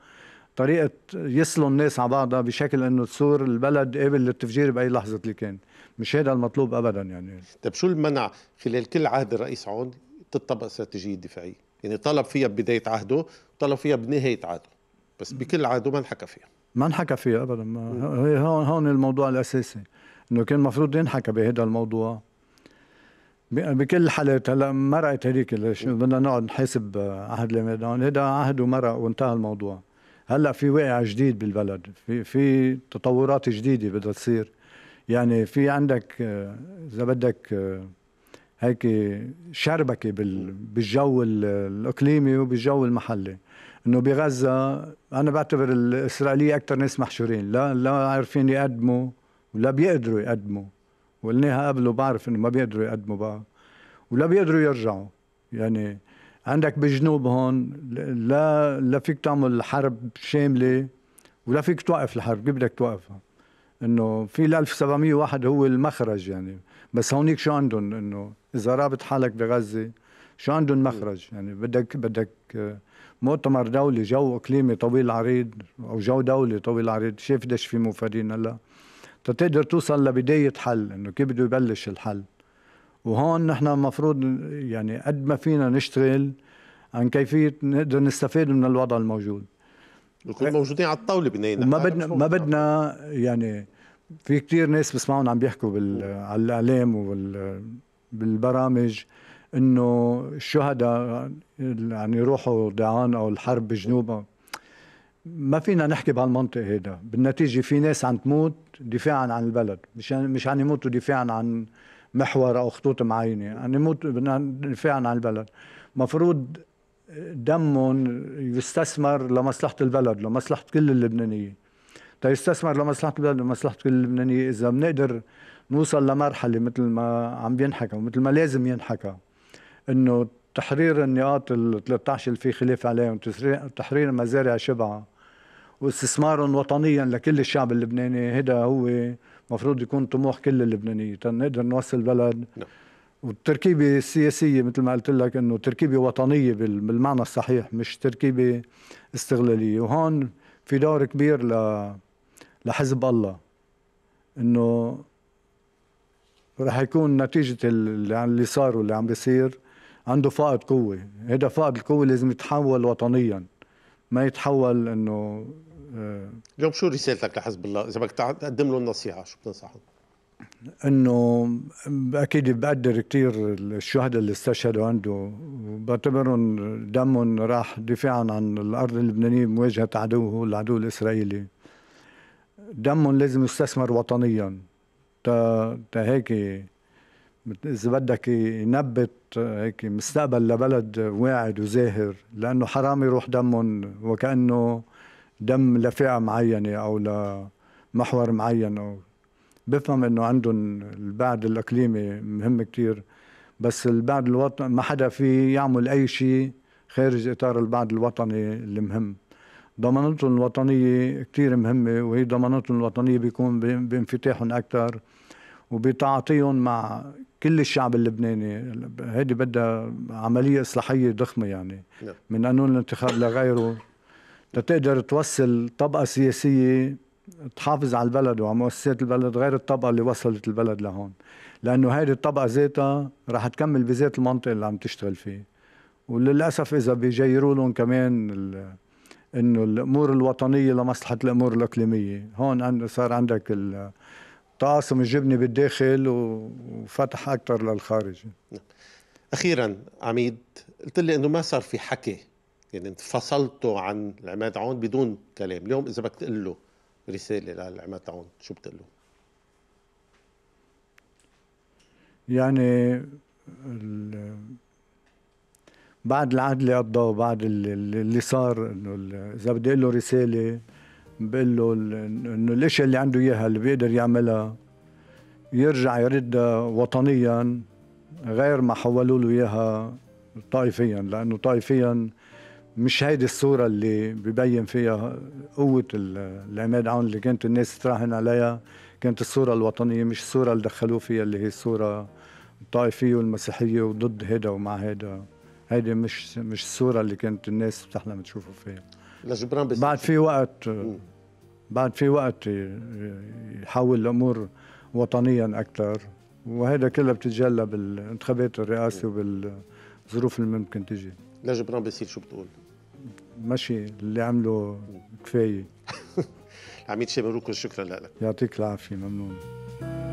طريقه يسلوا الناس على بعضها بشكل انه تصير البلد قابل للتفجير باي لحظه اللي كان مش هذا المطلوب ابدا يعني طيب شو المنع خلال كل عهد الرئيس عون تطبق استراتيجيه دفاعيه يعني طلب فيها ببدايه عهده طلب فيها بنهايه عهده بس بكل عهده ما انحكى فيها ما انحكى فيها ابدا ما هون هون الموضوع الاساسي انه كان المفروض ينحكى بهذا الموضوع بكل الحالات هلا مرقت هذيك بدنا نقعد نحاسب عهد الميدان هذا عهد ومرق وانتهى الموضوع هلا في واقع جديد بالبلد في في تطورات جديده بدها تصير يعني في عندك آه، اذا بدك آه، هيك شربكه بالجو الاقليمي وبالجو المحلي انه بغزه انا بعتبر الاسرائيليه اكثر ناس محشورين لا لا عارفين يقدموا ولا بيقدروا يقدموا وقلناها قبل وبعرف انه ما بيقدروا يقدموا بقى ولا بيقدروا يرجعوا يعني عندك بالجنوب هون لا لا فيك تعمل حرب شامله ولا فيك توقف الحرب كيف بدك توقفها انه في ال 1700 واحد هو المخرج يعني بس هونيك شو عندهم انه اذا رابط حالك بغزه شو عندهم مخرج يعني بدك بدك مؤتمر دولي جو اقليمي طويل عريض او جو دولي طويل عريض شايف قديش في مفادين هلا تقدر توصل لبدايه حل انه كيف بده يبلش الحل وهون نحن المفروض يعني قد ما فينا نشتغل عن كيفيه نقدر نستفيد من الوضع الموجود نكون موجودين على الطاوله بنينا ما بدنا ما بدنا يعني في كتير ناس بسمعهم عم بيحكوا بال على الاعلام وبال بالبرامج انه الشهداء يعني يروحوا ضيعان او الحرب بجنوب ما فينا نحكي بهالمنطق هيدا بالنتيجه في ناس عم تموت دفاعا عن البلد مش مش عم يموتوا دفاعا عن محور او خطوط معينه يعني نموت بدنا ندافعن عن البلد مفروض دمهم يستثمر لمصلحه البلد لمصلحه كل اللبنانيين تيستثمر لمصلحه البلد لمصلحه كل اللبنانيه اذا بنقدر نوصل لمرحله مثل ما عم بينحكى ومثل ما لازم ينحكى انه تحرير النقاط ال 13 اللي في خلاف عليهم تحرير مزارع شبعه واستثمارهم وطنيا لكل الشعب اللبناني هذا هو مفروض يكون طموح كل اللبنانيين تنقدر نوصل البلد نعم. والتركيبه السياسيه مثل ما قلت لك انه تركيبه وطنيه بالمعنى الصحيح مش تركيبه استغلاليه وهون في دور كبير ل لحزب الله انه رح يكون نتيجه اللي صار واللي عم بيصير عنده فائض قوه هذا فائض القوه لازم يتحول وطنيا ما يتحول انه آه، اليوم شو رسالتك لحزب الله اذا بدك تقدم له نصيحه شو بتنصحهم انه اكيد بقدر كثير الشهداء اللي استشهدوا عنده وبعتبرهم دمهم راح دفاعا عن الارض اللبنانيه بمواجهه عدوه العدو الاسرائيلي دمهم لازم يستثمر وطنيا تا هيك اذا بدك ينبت هيك مستقبل لبلد واعد وزاهر لانه حرام يروح دمهم وكانه دم لفئه معينه او لمحور معين او بفهم انه عندهم البعد الاقليمي مهم كتير بس البعد الوطني ما حدا في يعمل اي شيء خارج اطار البعد الوطني المهم ضمانتهم الوطنيه كتير مهمه وهي ضمانتهم الوطنيه بيكون بانفتاحهم اكثر وبتعاطيهم مع كل الشعب اللبناني هذه بدها عمليه اصلاحيه ضخمه يعني نعم. من قانون الانتخاب لغيره تقدر توصل طبقة سياسية تحافظ على البلد وعلى مؤسسات البلد غير الطبقة اللي وصلت البلد لهون لأنه هيدي الطبقة ذاتها رح تكمل بذات المنطقة اللي عم تشتغل فيه وللأسف إذا بيجيروا لهم كمان إنه الأمور الوطنية لمصلحة الأمور الإقليمية هون صار عندك طقاسم الجبنة بالداخل وفتح أكثر للخارج نعم. أخيرا عميد قلت لي إنه ما صار في حكي يعني انت فصلته عن العماد عون بدون كلام اليوم اذا بدك تقول له رساله للعماد عون شو بتقول له يعني بعد العهد اللي قضاه وبعد اللي صار انه اذا بدي اقول له رساله بقول له انه الاشياء اللي عنده اياها اللي بيقدر يعملها يرجع يردها وطنيا غير ما حولوا له اياها طائفيا لانه طائفيا مش هيدي الصوره اللي ببين فيها قوه العماد عون اللي كانت الناس تراهن عليها كانت الصوره الوطنيه مش الصوره اللي دخلوه فيها اللي هي الصوره الطائفيه والمسيحيه وضد هيدا ومع هيدا هيدي مش مش الصوره اللي كانت الناس بتحلم تشوفها فيها لجبران بس بعد في وقت بعد في وقت يحول الامور وطنيا اكثر وهذا كله بتتجلى بالانتخابات الرئاسي وبالظروف اللي ممكن تجي لجبران بيصير شو بتقول؟ مشي اللي عمله كفايه عميد شامروكو شكرا لك يعطيك العافيه ممنون